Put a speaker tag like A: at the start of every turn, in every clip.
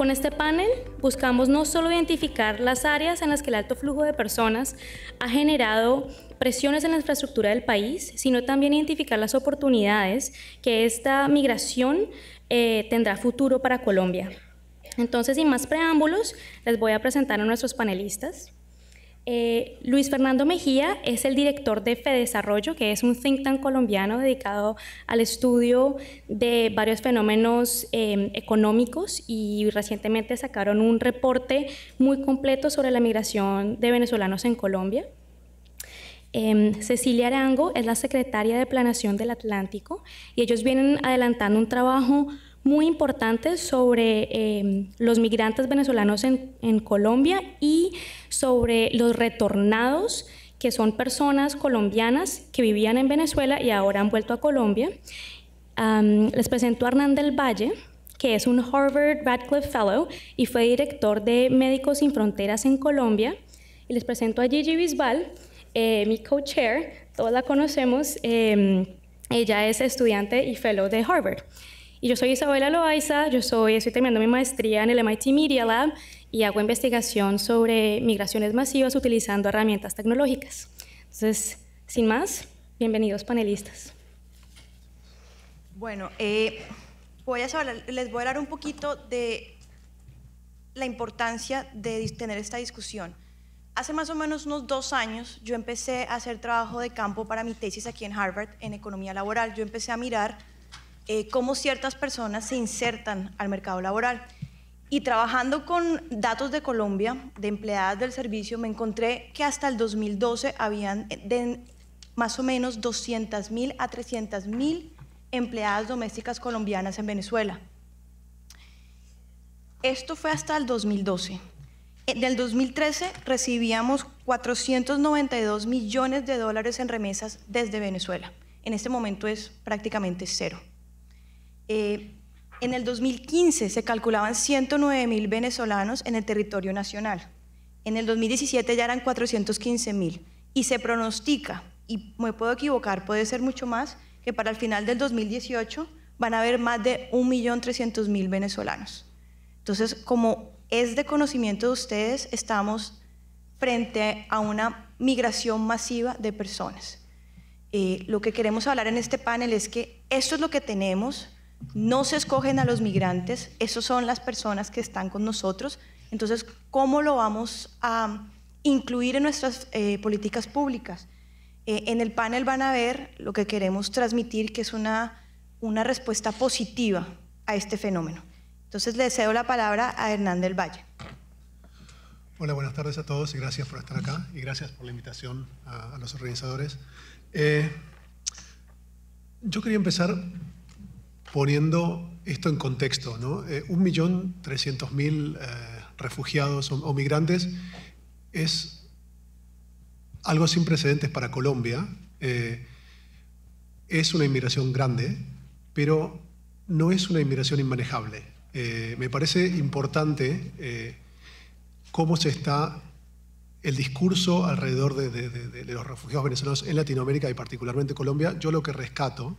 A: Con este panel buscamos no solo identificar las áreas en las que el alto flujo de personas ha generado presiones en la infraestructura del país, sino también identificar las oportunidades que esta migración eh, tendrá futuro para Colombia. Entonces, sin más preámbulos, les voy a presentar a nuestros panelistas. Eh, Luis Fernando Mejía es el director de FEDESarrollo, que es un think tank colombiano dedicado al estudio de varios fenómenos em, económicos y recientemente sacaron un reporte muy completo sobre la migración de venezolanos en Colombia. Em, Cecilia Arango es la secretaria de Planación del Atlántico y ellos vienen adelantando un trabajo muy importantes sobre em, los migrantes venezolanos en, Colombia y sobre los retornados, que son personas colombianas que vivían en Venezuela y ahora han vuelto a Colombia. les presento a Hernán del Valle, que es un Harvard Radcliffe Fellow y fue director de Médicos Sin Fronteras en Colombia. Y les presento a Gigi Bisbal, eh, mi co-chair, todos la conocemos. Em, ella es estudiante y fellow de Harvard. Y yo soy Isabela Loaiza, yo soy, estoy terminando mi maestría en el MIT Media Lab y hago investigación sobre migraciones masivas utilizando herramientas tecnológicas. Entonces, sin más, bienvenidos panelistas.
B: Bueno, eh, voy les voy a hablar un poquito de la importancia de tener esta discusión. Hace más o menos unos dos años yo empecé a hacer trabajo de campo para mi tesis aquí en Harvard en economía laboral. Yo empecé a mirar eh, cómo ciertas personas se insertan al mercado laboral. Y trabajando con datos de Colombia, de empleadas del servicio, me encontré que hasta el 2012 habían de más o menos 200.000 a 300.000 empleadas domésticas colombianas en Venezuela. Esto fue hasta el 2012. Del 2013 recibíamos 492 millones de dólares en remesas desde Venezuela. En este momento es prácticamente cero. Eh, en el 2015 se calculaban 109 mil venezolanos en el territorio nacional. En el 2017 ya eran 415 mil. Y se pronostica, y me puedo equivocar, puede ser mucho más, que para el final del 2018 van a haber más de 1.300.000 venezolanos. Entonces, como es de conocimiento de ustedes, estamos frente a una migración masiva de personas. Eh, lo que queremos hablar en este panel es que esto es lo que tenemos, no se escogen a los migrantes, esas son las personas que están con nosotros, entonces, ¿cómo lo vamos a incluir en nuestras eh, políticas públicas? Eh, en el panel van a ver lo que queremos transmitir, que es una, una respuesta positiva a este fenómeno. Entonces, le cedo la palabra a Hernán del Valle.
C: Hola, buenas tardes a todos y gracias por estar acá y gracias por la invitación a, los organizadores. Eh, yo quería empezar poniendo esto en contexto. 1.300.000 eh, mil eh, refugiados o, migrantes es algo sin precedentes para Colombia. Eh, es una inmigración grande, pero no es una inmigración inmanejable. me parece importante cómo se está el discurso alrededor de, de, los refugiados venezolanos en Latinoamérica y particularmente Colombia. Yo lo que rescato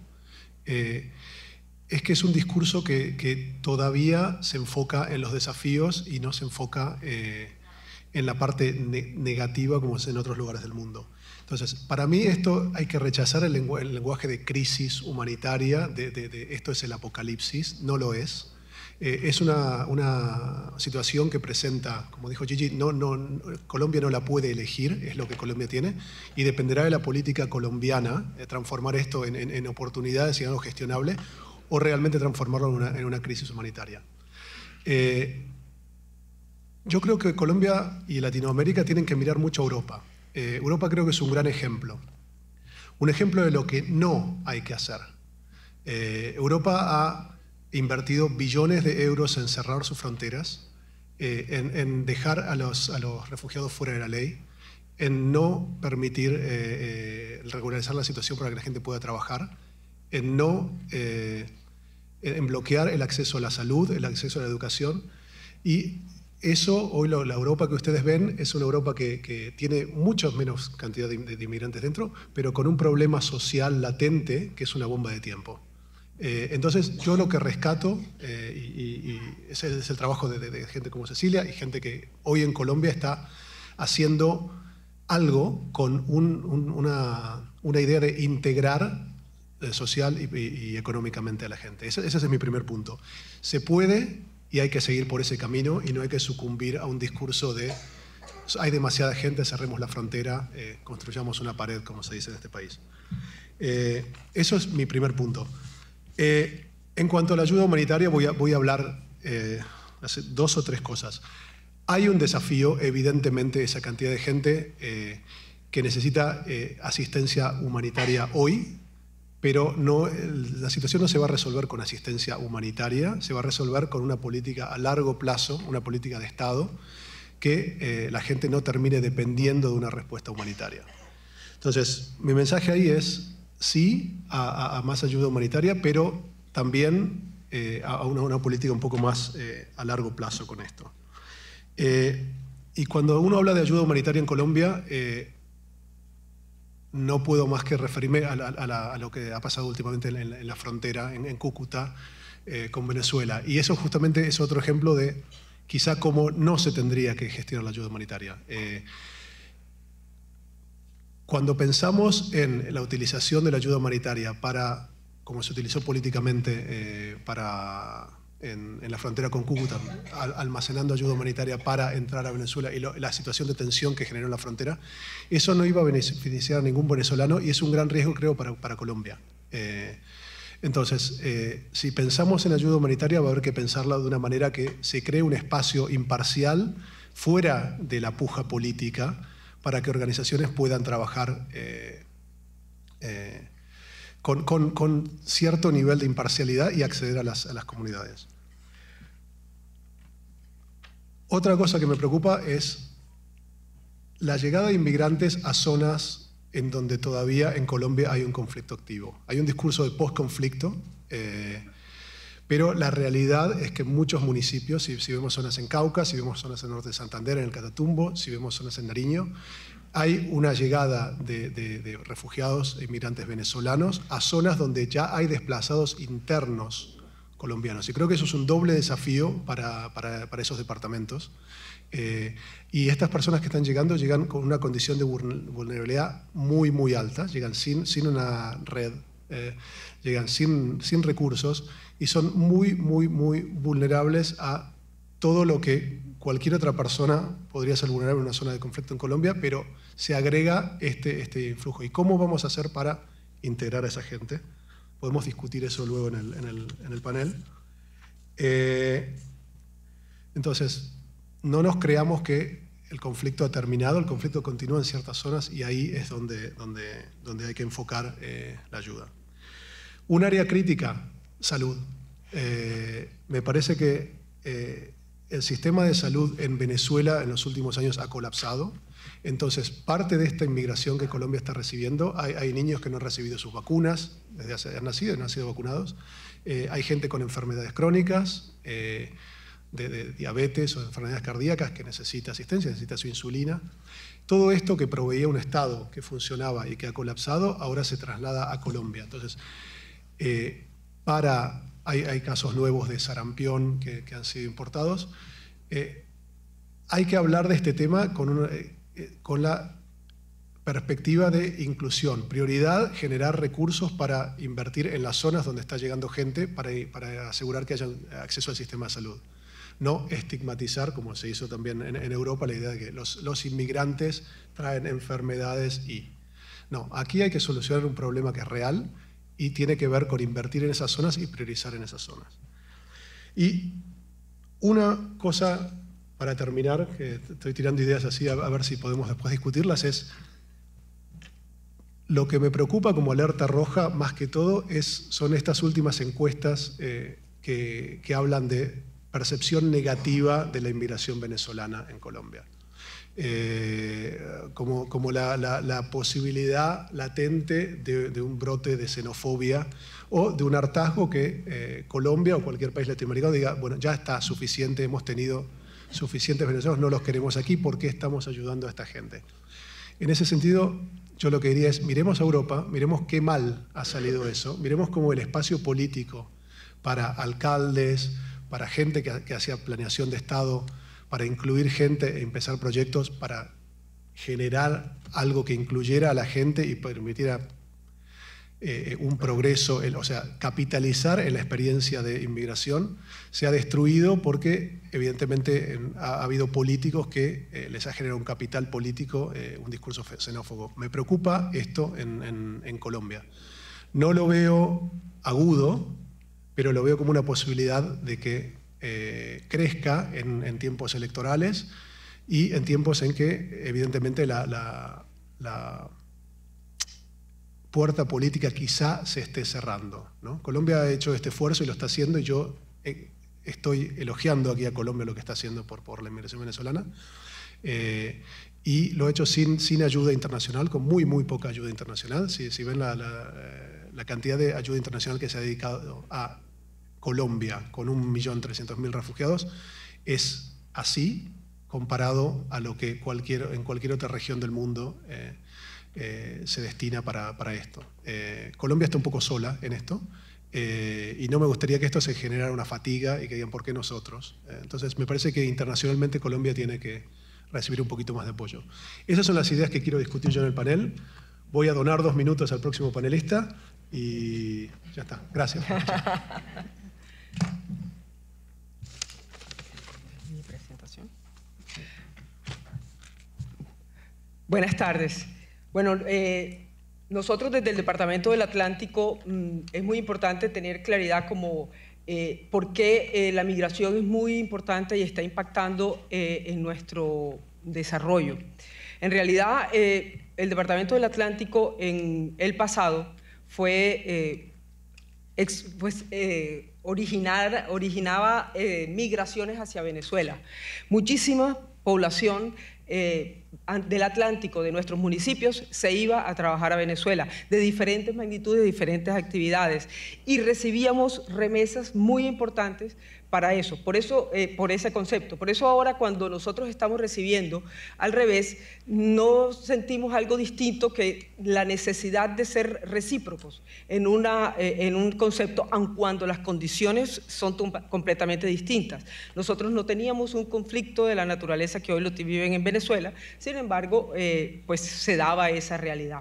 C: es que es un discurso que, todavía se enfoca en los desafíos y no se enfoca eh, en la parte negativa como es en otros lugares del mundo. Entonces, para mí esto hay que rechazar el, lenguaje de crisis humanitaria, de, esto es el apocalipsis, no lo es. Eh, es una, situación que presenta, como dijo Gigi, Colombia no la puede elegir, es lo que Colombia tiene, y dependerá de la política colombiana de eh, transformar esto en, en oportunidades y algo gestionable o realmente transformarlo en una, crisis humanitaria. Eh, yo creo que Colombia y Latinoamérica tienen que mirar mucho a Europa. Eh, Europa creo que es un gran ejemplo, un ejemplo de lo que no hay que hacer. Eh, Europa ha invertido billones de euros en cerrar sus fronteras, en, dejar a los, refugiados fuera de la ley, en no permitir regularizar la situación para que la gente pueda trabajar, en no en bloquear el acceso a la salud, el acceso a la educación. Y eso, hoy la, Europa que ustedes ven es una Europa que, tiene mucha menos cantidad de, inmigrantes dentro, pero con un problema social latente que es una bomba de tiempo. Eh, entonces, yo lo que rescato, eh, y, ese es el trabajo de, gente como Cecilia y gente que hoy en Colombia está haciendo algo con una idea de integrar eh, social y, económicamente a la gente. Ese, es mi primer punto. Se puede y hay que seguir por ese camino y no hay que sucumbir a un discurso de hay demasiada gente, cerremos la frontera, eh, construyamos una pared, como se dice en este país. Eh, eso es mi primer punto. en cuanto a la ayuda humanitaria, voy voy a hablar dos o tres cosas. Hay un desafío, evidentemente, esa cantidad de gente que necesita asistencia humanitaria hoy, pero no, la situación no se va a resolver con asistencia humanitaria, se va a resolver con una política a largo plazo, una política de Estado, que eh, la gente no termine dependiendo de una respuesta humanitaria. Entonces, mi mensaje ahí es sí a, más ayuda humanitaria, pero también eh, a una, política un poco más eh, a largo plazo con esto. y cuando uno habla de ayuda humanitaria en Colombia, no puedo más que referirme a, lo que ha pasado últimamente en, la frontera, en, Cúcuta, eh, con Venezuela. Y eso justamente es otro ejemplo de quizá cómo no se tendría que gestionar la ayuda humanitaria. Eh, cuando pensamos en la utilización de la ayuda humanitaria para, como se utilizó políticamente, eh, para en, la frontera con Cúcuta, almacenando ayuda humanitaria para entrar a Venezuela y la situación de tensión que generó en la frontera, eso no iba a beneficiar a ningún venezolano y es un gran riesgo, creo, para, Colombia. Eh, entonces, eh, si pensamos en ayuda humanitaria, va a haber que pensarla de una manera que se cree un espacio imparcial fuera de la puja política para que organizaciones puedan trabajar eh, con, cierto nivel de imparcialidad y acceder a las comunidades. Otra cosa que me preocupa es la llegada de inmigrantes a zonas en donde todavía en Colombia hay un conflicto activo. Hay un discurso de post-conflicto, eh, pero la realidad es que muchos municipios, si, vemos zonas en Cauca, si vemos zonas en norte de Santander, en el Catatumbo, si vemos zonas en Nariño, hay una llegada de, de refugiados e inmigrantes venezolanos a zonas donde ya hay desplazados internos colombianos. Y creo que eso es un doble desafío para, esos departamentos. Eh, y estas personas que están llegando llegan con una condición de vulnerabilidad muy, muy alta, llegan sin, sin una red, eh, llegan sin, sin recursos y son muy, muy, muy vulnerables a todo lo que cualquier otra persona podría ser vulnerable en una zona de conflicto en Colombia, pero se agrega este, este influjo. ¿Y cómo vamos a hacer para integrar a esa gente? Podemos discutir eso luego en el, panel. Eh, entonces, no nos creamos que el conflicto ha terminado, el conflicto continúa en ciertas zonas y ahí es donde, donde, donde hay que enfocar eh, la ayuda. Un área crítica, salud. Eh, me parece que el sistema de salud en Venezuela en los últimos años ha colapsado. Entonces, parte de esta inmigración que Colombia está recibiendo, hay, niños que no han recibido sus vacunas, desde hace, han nacido y no han sido vacunados. Eh, hay gente con enfermedades crónicas, eh, de, diabetes o enfermedades cardíacas que necesita asistencia, necesita su insulina. Todo esto que proveía un Estado que funcionaba y que ha colapsado, ahora se traslada a Colombia. Entonces, eh, para hay, casos nuevos de sarampión que, han sido importados. Eh, hay que hablar de este tema eh, eh, con, la perspectiva de inclusión, prioridad, generar recursos para invertir en las zonas donde está llegando gente para, asegurar que haya acceso al sistema de salud. No estigmatizar, como se hizo también en, Europa, la idea de que los, los, inmigrantes traen enfermedades y... No, aquí hay que solucionar un problema que es real, y tiene que ver con invertir en esas zonas y priorizar en esas zonas. Y una cosa para terminar, que estoy tirando ideas así a ver si podemos después discutirlas, es lo que me preocupa como alerta roja más que todo es, son estas últimas encuestas eh, que, que hablan de percepción negativa de la inmigración venezolana en Colombia. Eh, como, como la, posibilidad latente de, un brote de xenofobia o de un hartazgo que eh, Colombia o cualquier país latinoamericano diga, bueno, ya está suficiente, hemos tenido suficientes venezolanos, no los queremos aquí, ¿por qué estamos ayudando a esta gente? En ese sentido, yo lo que diría es, miremos a Europa, miremos qué mal ha salido eso, miremos cómo el espacio político para alcaldes, para gente que, que hacía planeación de Estado, para incluir gente e empezar proyectos para generar algo que incluyera a la gente y permitiera eh, un progreso, o sea, capitalizar en la experiencia de inmigración, se ha destruido porque evidentemente ha, habido políticos que eh, les ha generado un capital político, eh, un discurso xenófobo. Me preocupa esto en, en Colombia. No lo veo agudo, pero lo veo como una posibilidad de que eh, crezca en, tiempos electorales y en tiempos en que, evidentemente, la, puerta política quizá se esté cerrando. Colombia ha hecho este esfuerzo y lo está haciendo, y yo eh, estoy elogiando aquí a Colombia lo que está haciendo por, la inmigración venezolana. Eh, y lo ha hecho sin, ayuda internacional, con muy, muy poca ayuda internacional. Si, ven la, cantidad de ayuda internacional que se ha dedicado a Colombia, con 1.300.000 refugiados, es así comparado a lo que cualquier, en cualquier otra región del mundo eh, eh, se destina para, esto. Eh, Colombia está un poco sola en esto y no me gustaría que esto se generara una fatiga y que digan, ¿por qué nosotros? entonces, me parece que internacionalmente Colombia tiene que recibir un poquito más de apoyo. Esas son las ideas que quiero discutir yo en el panel. Voy a donar dos minutos al próximo panelista y ya está. Gracias.
D: Mi presentación. Buenas tardes. Bueno, eh, nosotros desde el Departamento del Atlántico mm, es muy importante tener claridad como eh, por qué eh, la migración es muy importante y está impactando en nuestro desarrollo. En realidad, el Departamento del Atlántico en el pasado fue, pues, originar, originaba eh, migraciones hacia Venezuela. Muchísima población eh, del Atlántico, de nuestros municipios, se iba a trabajar a Venezuela, de diferentes magnitudes, diferentes actividades, y recibíamos remesas muy importantes para eso, por, eso, eh, por ese concepto. Por eso ahora cuando nosotros estamos recibiendo, al revés, no sentimos algo distinto que la necesidad de ser recíprocos en, una, eh, en un concepto, aun cuando las condiciones son completamente distintas. Nosotros no teníamos un conflicto de la naturaleza que hoy lo viven en Venezuela, sin embargo, eh, pues se daba esa realidad.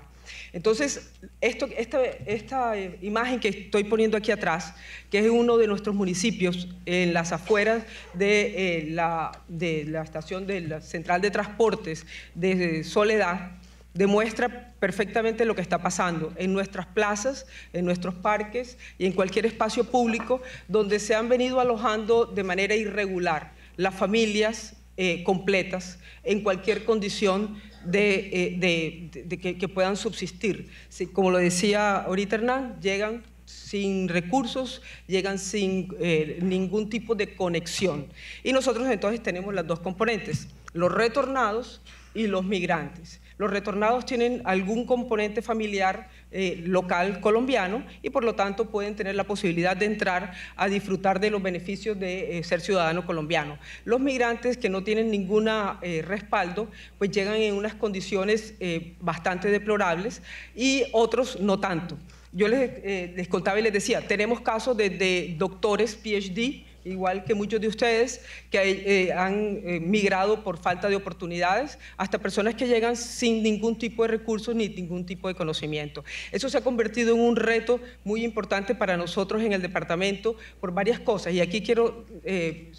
D: Entonces, esta, imagen que estoy poniendo aquí atrás, que es uno de nuestros municipios en las afueras de, eh, la, de la, estación de la central de transportes de Soledad, demuestra perfectamente lo que está pasando en nuestras plazas, en nuestros parques y en cualquier espacio público donde se han venido alojando de manera irregular las familias eh, completas en cualquier condición de, eh, que, puedan subsistir. como lo decía ahorita Hernán, llegan sin recursos, llegan sin eh, ningún tipo de conexión. Y nosotros entonces tenemos las dos componentes, los retornados y los migrantes. Los retornados tienen algún componente familiar eh, local colombiano y por lo tanto pueden tener la posibilidad de entrar a disfrutar de los beneficios de eh, ser ciudadano colombiano. Los migrantes que no tienen ningún eh, respaldo pues llegan en unas condiciones bastante deplorables y otros no tanto. Yo les, contaba y les decía, tenemos casos de, de doctores PhD igual que muchos de ustedes que eh, han eh, migrado por falta de oportunidades, hasta personas que llegan sin ningún tipo de recursos ni ningún tipo de conocimiento. Eso se ha convertido en un reto muy importante para nosotros en el departamento por varias cosas, y aquí quiero eh,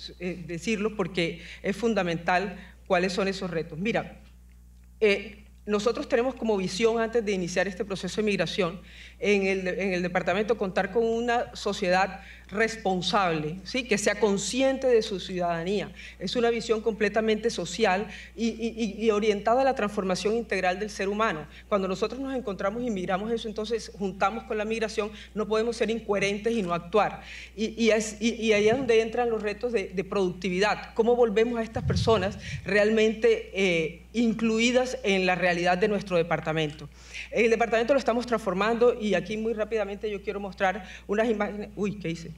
D: decirlo porque es fundamental cuáles son esos retos. Mira, nosotros tenemos como visión antes de iniciar este proceso de migración en el, en el departamento contar con una sociedad responsable, ¿sí? que sea consciente de su ciudadanía. Es una visión completamente social y, y, orientada a la transformación integral del ser humano. Cuando nosotros nos encontramos y miramos eso, entonces juntamos con la migración, no podemos ser incoherentes y no actuar. Y, y ahí es donde entran los retos de, productividad. ¿Cómo volvemos a estas personas realmente eh, incluidas en la realidad de nuestro departamento? El departamento lo estamos transformando y y aquí muy rápidamente yo quiero mostrar unas imágenes. Uy, ¿qué hice?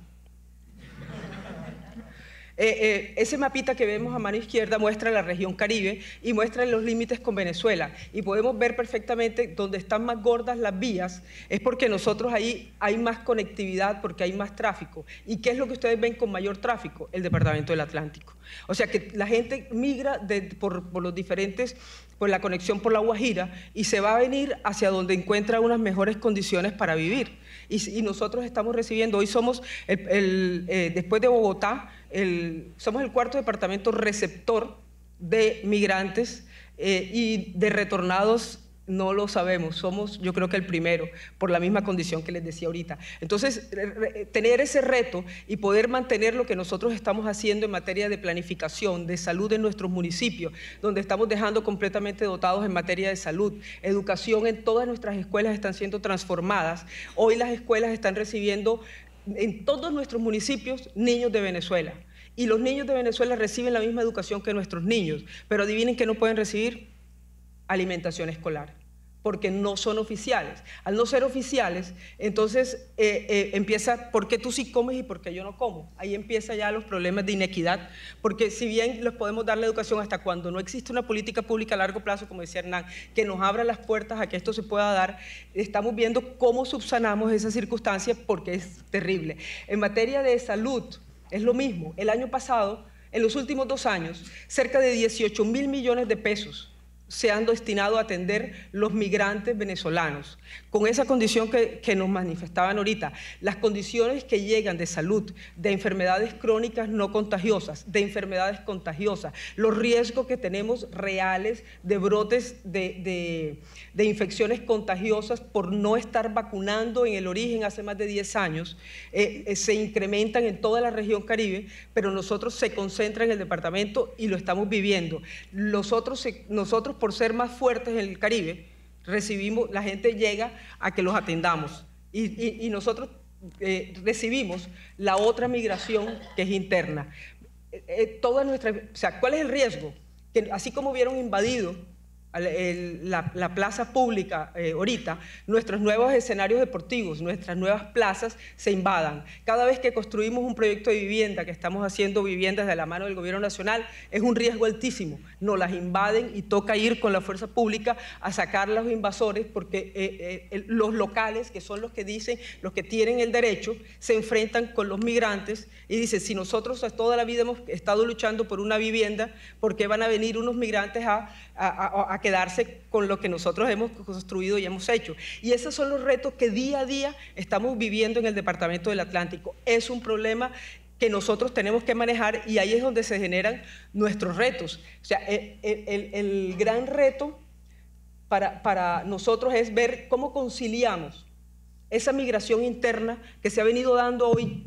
D: Eh, eh, ese mapita que vemos a mano izquierda muestra la región Caribe y muestra los límites con Venezuela. Y podemos ver perfectamente dónde están más gordas las vías, es porque nosotros ahí hay más conectividad, porque hay más tráfico. ¿Y qué es lo que ustedes ven con mayor tráfico? El Departamento del Atlántico. O sea que la gente migra por, los diferentes, por la conexión por la Guajira y se va a venir hacia donde encuentra unas mejores condiciones para vivir. Y, nosotros estamos recibiendo, hoy somos, el, eh, después de Bogotá, somos el cuarto departamento receptor de migrantes eh, y de retornados no lo sabemos, somos yo creo que el primero, por la misma condición que les decía ahorita. Entonces, tener ese reto y poder mantener lo que nosotros estamos haciendo en materia de planificación, de salud en nuestros municipios, donde estamos dejando completamente dotados en materia de salud, educación en todas nuestras escuelas están siendo transformadas, hoy las escuelas están recibiendo en todos nuestros municipios niños de Venezuela. Y los niños de Venezuela reciben la misma educación que nuestros niños, pero adivinen que no pueden recibir alimentación escolar porque no son oficiales. Al no ser oficiales, entonces eh, eh, empieza por qué tú sí comes y por qué yo no como. Ahí empieza ya los problemas de inequidad, porque si bien les podemos dar la educación hasta cuando no existe una política pública a largo plazo, como decía Hernán, que nos abra las puertas a que esto se pueda dar, estamos viendo cómo subsanamos esas circunstancias porque es terrible. En materia de salud, es lo mismo. El año pasado, en los últimos dos años, cerca de 18 mil millones de pesos se han destinado a atender los migrantes venezolanos con esa condición que, nos manifestaban ahorita, las condiciones que llegan de salud, de enfermedades crónicas no contagiosas, de enfermedades contagiosas, los riesgos que tenemos reales de brotes de, infecciones contagiosas por no estar vacunando en el origen hace más de 10 años, eh, eh, se incrementan en toda la región Caribe, pero nosotros se concentra en el departamento y lo estamos viviendo. nosotros por ser más fuertes en el Caribe, recibimos, la gente llega a que los atendamos y, nosotros eh, recibimos la otra migración que es interna. Eh, eh, toda nuestra, o sea, ¿cuál es el riesgo? Que así como hubieron invadido la, plaza pública eh, ahorita, nuestros nuevos escenarios deportivos, nuestras nuevas plazas se invadan. Cada vez que construimos un proyecto de vivienda, que estamos haciendo viviendas de la mano del gobierno nacional, es un riesgo altísimo. Nos las invaden y toca ir con la fuerza pública a sacar a los invasores porque eh, eh, los locales, que son los que dicen, los que tienen el derecho, se enfrentan con los migrantes y dicen, si nosotros toda la vida hemos estado luchando por una vivienda, ¿por qué van a venir unos migrantes a a, quedarse con lo que nosotros hemos construido y hemos hecho. Y esos son los retos que día a día estamos viviendo en el Departamento del Atlántico. Es un problema que nosotros tenemos que manejar y ahí es donde se generan nuestros retos. O sea, e, e, el, gran reto para, para nosotros es ver cómo conciliamos esa migración interna que se ha venido dando hoy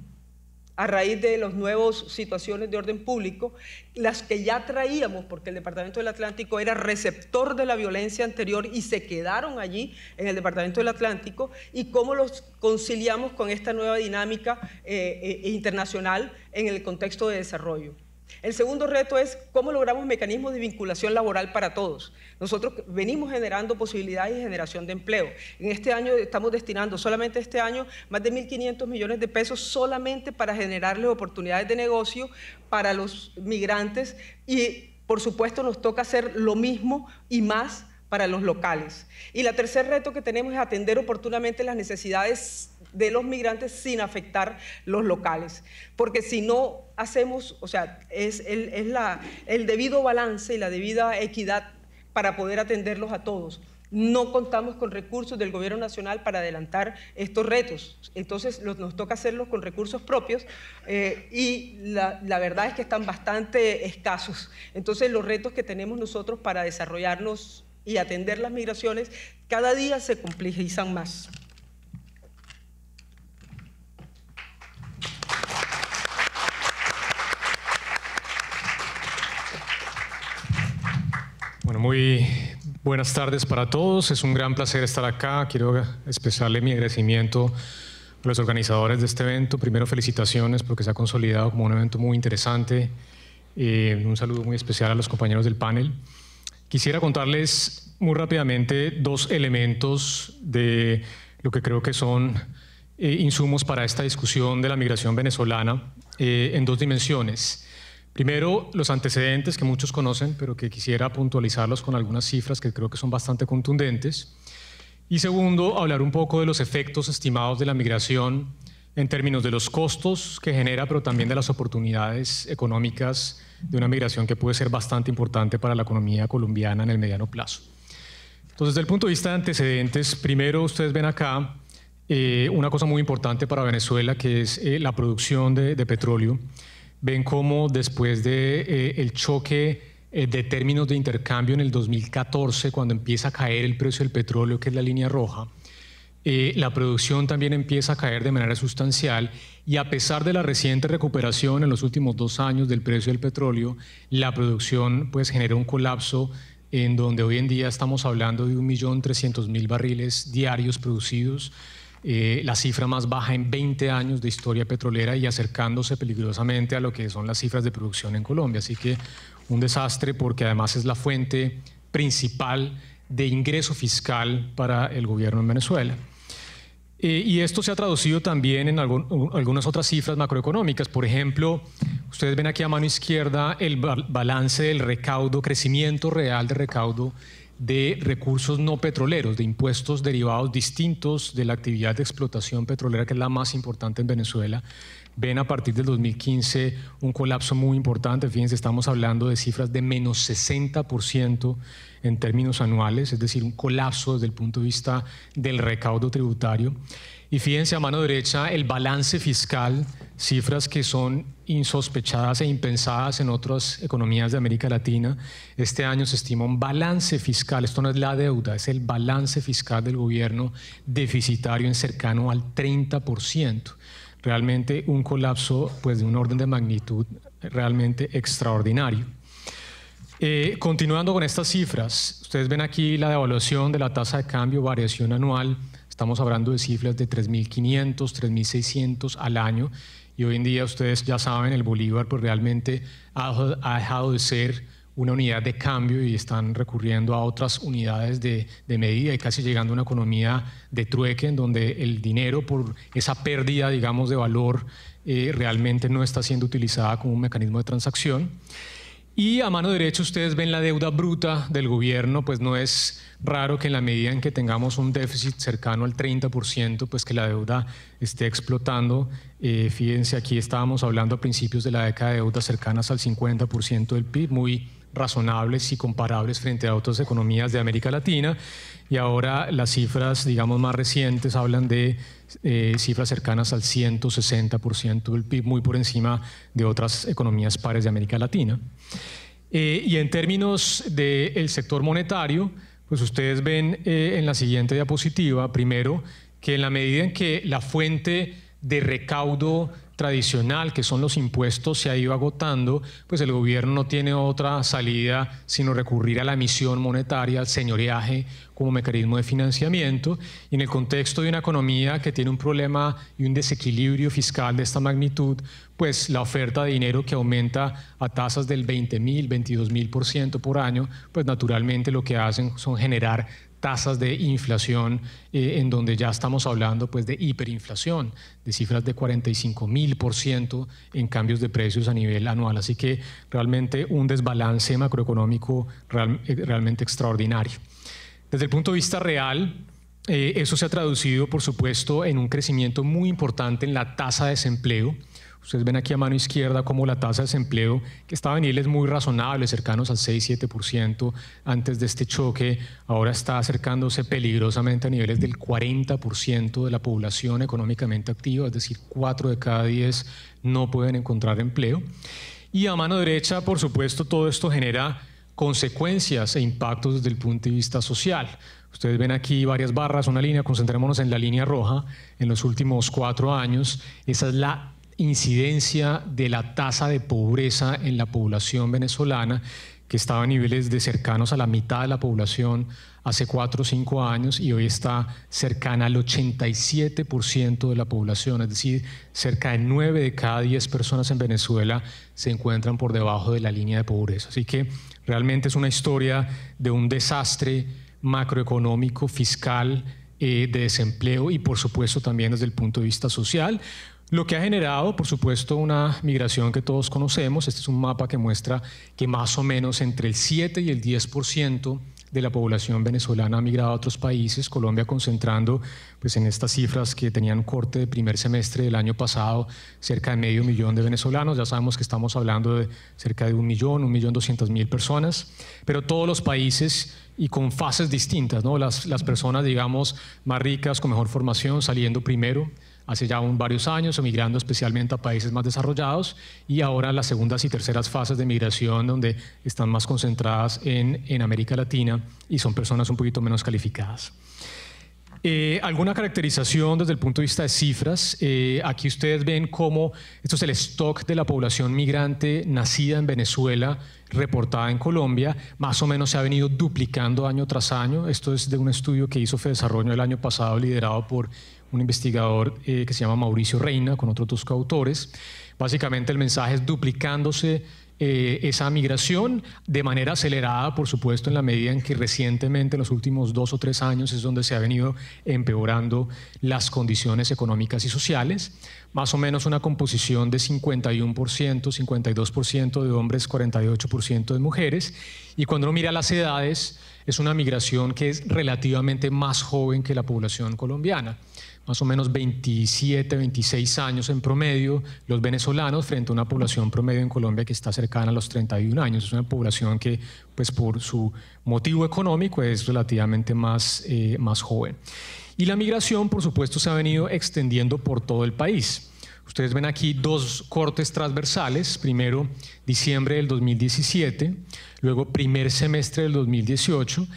D: a raíz de las nuevas situaciones de orden público, las que ya traíamos, porque el Departamento del Atlántico era receptor de la violencia anterior y se quedaron allí en el Departamento del Atlántico, y cómo los conciliamos con esta nueva dinámica eh, eh, internacional en el contexto de desarrollo. El segundo reto es cómo logramos mecanismos de vinculación laboral para todos. Nosotros venimos generando posibilidades de generación de empleo. En este año estamos destinando solamente este año más de 1.500 millones de pesos solamente para generarles oportunidades de negocio para los migrantes y por supuesto nos toca hacer lo mismo y más para los locales. Y la tercer reto que tenemos es atender oportunamente las necesidades de los migrantes sin afectar los locales. Porque si no hacemos, o sea, es, el, debido balance y la debida equidad para poder atenderlos a todos. No contamos con recursos del Gobierno Nacional para adelantar estos retos. Entonces nos toca hacerlos con recursos propios eh, y la, la, verdad es que están bastante escasos. Entonces los retos que tenemos nosotros para desarrollarnos y atender las migraciones cada día se complejizan más.
E: Bueno, muy buenas tardes para todos. Es un gran placer estar acá. Quiero expresarle mi agradecimiento a los organizadores de este evento. Primero, felicitaciones porque se ha consolidado como un evento muy interesante. Eh, un saludo muy especial a los compañeros del panel. Quisiera contarles muy rápidamente dos elementos de lo que creo que son eh, insumos para esta discusión de la migración venezolana eh, en dos dimensiones. Primero, los antecedentes que muchos conocen, pero que quisiera puntualizarlos con algunas cifras que creo que son bastante contundentes. Y segundo, hablar un poco de los efectos estimados de la migración en términos de los costos que genera, pero también de las oportunidades económicas de una migración que puede ser bastante importante para la economía colombiana en el mediano plazo. Entonces, desde el punto de vista de antecedentes, primero ustedes ven acá eh, una cosa muy importante para Venezuela, que es eh, la producción de petróleo ven cómo después de, eh, el choque eh, de términos de intercambio en el 2014, cuando empieza a caer el precio del petróleo, que es la línea roja, eh, la producción también empieza a caer de manera sustancial y a pesar de la reciente recuperación en los últimos dos años del precio del petróleo, la producción pues genera un colapso en donde hoy en día estamos hablando de 1.300.000 barriles diarios producidos. Eh, la cifra más baja en 20 años de historia petrolera y acercándose peligrosamente a lo que son las cifras de producción en Colombia. Así que un desastre porque además es la fuente principal de ingreso fiscal para el gobierno en Venezuela. Eh, y esto se ha traducido también en algunas otras cifras macroeconómicas. Por ejemplo, ustedes ven aquí a mano izquierda el balance del recaudo, crecimiento real de recaudo de recursos no petroleros, de impuestos derivados distintos de la actividad de explotación petrolera, que es la más importante en Venezuela, ven a partir del 2015 un colapso muy importante. Fíjense, estamos hablando de cifras de menos 60% en términos anuales, es decir, un colapso desde el punto de vista del recaudo tributario. Y fíjense a mano derecha el balance fiscal, cifras que son insospechadas e impensadas en otras economías de América Latina. Este año se estima un balance fiscal, esto no es la deuda, es el balance fiscal del gobierno deficitario en cercano al 30%. Realmente un colapso pues, de un orden de magnitud realmente extraordinario. Eh, continuando con estas cifras, ustedes ven aquí la devaluación de la tasa de cambio, variación anual Estamos hablando de cifras de 3.500, 3.600 al año y hoy en día ustedes ya saben, el Bolívar pues realmente ha, dejado de ser una unidad de cambio y están recurriendo a otras unidades de, medida y casi llegando a una economía de trueque en donde el dinero por esa pérdida, digamos, de valor eh, realmente no está siendo utilizada como un mecanismo de transacción. Y a mano derecha ustedes ven la deuda bruta del gobierno, pues no es raro que en la medida en que tengamos un déficit cercano al 30%, pues que la deuda esté explotando. Eh, fíjense, aquí estábamos hablando a principios de la década de deudas cercanas al 50% del PIB, muy razonables y comparables frente a otras economías de América Latina. Y ahora las cifras, digamos, más recientes hablan de eh, cifras cercanas al 160% del PIB, muy por encima de otras economías pares de América Latina. Eh, y en términos del sector monetario, pues ustedes ven eh, en la siguiente diapositiva, primero, que en la medida en que la fuente de recaudo tradicional, que son los impuestos, se ha ido agotando, pues el gobierno no tiene otra salida sino recurrir a la emisión monetaria, al señoreaje como mecanismo de financiamiento. Y en el contexto de una economía que tiene un problema y un desequilibrio fiscal de esta magnitud, pues la oferta de dinero que aumenta a tasas del 20 mil, 22 mil por ciento por año, pues naturalmente lo que hacen son generar tasas de inflación eh, en donde ya estamos hablando pues de hiperinflación, de cifras de 45 mil por ciento en cambios de precios a nivel anual. Así que realmente un desbalance macroeconómico eh, realmente extraordinario. Desde el punto de vista real, eh, eso se ha traducido por supuesto en un crecimiento muy importante en la tasa de desempleo Ustedes ven aquí a mano izquierda como la tasa de desempleo, que estaba en niveles muy razonables, cercanos al 6-7% antes de este choque, ahora está acercándose peligrosamente a niveles del 40% de la población económicamente activa, es decir, 4 de cada 10 no pueden encontrar empleo. Y a mano derecha, por supuesto, todo esto genera consecuencias e impactos desde el punto de vista social. Ustedes ven aquí varias barras, una línea, concentrémonos en la línea roja. En los últimos cuatro años, esa es la incidencia de la tasa de pobreza en la población venezolana, que estaba a niveles de cercanos a la mitad de la población hace cuatro o cinco años y hoy está cercana al 87% de la población, es decir, cerca de nueve de cada diez personas en Venezuela se encuentran por debajo de la línea de pobreza. Así que realmente es una historia de un desastre macroeconómico, fiscal, eh, de desempleo y por supuesto también desde el punto de vista social lo que ha generado, por supuesto, una migración que todos conocemos. Este es un mapa que muestra que más o menos entre el 7 y el 10% de la población venezolana ha migrado a otros países, Colombia concentrando pues, en estas cifras que tenían corte de primer semestre del año pasado, cerca de medio millón de venezolanos, ya sabemos que estamos hablando de cerca de un millón, un millón doscientas mil personas, pero todos los países y con fases distintas, ¿no? las, las personas digamos más ricas, con mejor formación, saliendo primero, hace ya varios años, emigrando especialmente a países más desarrollados y ahora las segundas y terceras fases de migración donde están más concentradas en, América Latina y son personas un poquito menos calificadas. Eh, alguna caracterización desde el punto de vista de cifras. Eh, aquí ustedes ven cómo esto es el stock de la población migrante nacida en Venezuela, reportada en Colombia, más o menos se ha venido duplicando año tras año. Esto es de un estudio que hizo Fede Desarrollo el año pasado, liderado por un investigador eh, que se llama Mauricio Reina, con otros dos coautores. Básicamente el mensaje es duplicándose eh, esa migración de manera acelerada, por supuesto, en la medida en que recientemente, en los últimos dos o tres años, es donde se ha venido empeorando las condiciones económicas y sociales. Más o menos una composición de 51%, 52% de hombres, 48% de mujeres. Y cuando uno mira las edades, es una migración que es relativamente más joven que la población colombiana más o menos 27, 26 años en promedio los venezolanos frente a una población promedio en Colombia que está cercana a los 31 años. Es una población que, pues por su motivo económico, es relativamente más, eh, más joven. Y la migración, por supuesto, se ha venido extendiendo por todo el país. Ustedes ven aquí dos cortes transversales, primero diciembre del 2017, luego primer semestre del 2018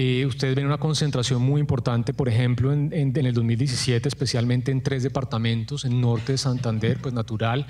E: eh, ustedes ven una concentración muy importante, por ejemplo, en, el 2017, especialmente en tres departamentos, en norte de Santander, pues natural,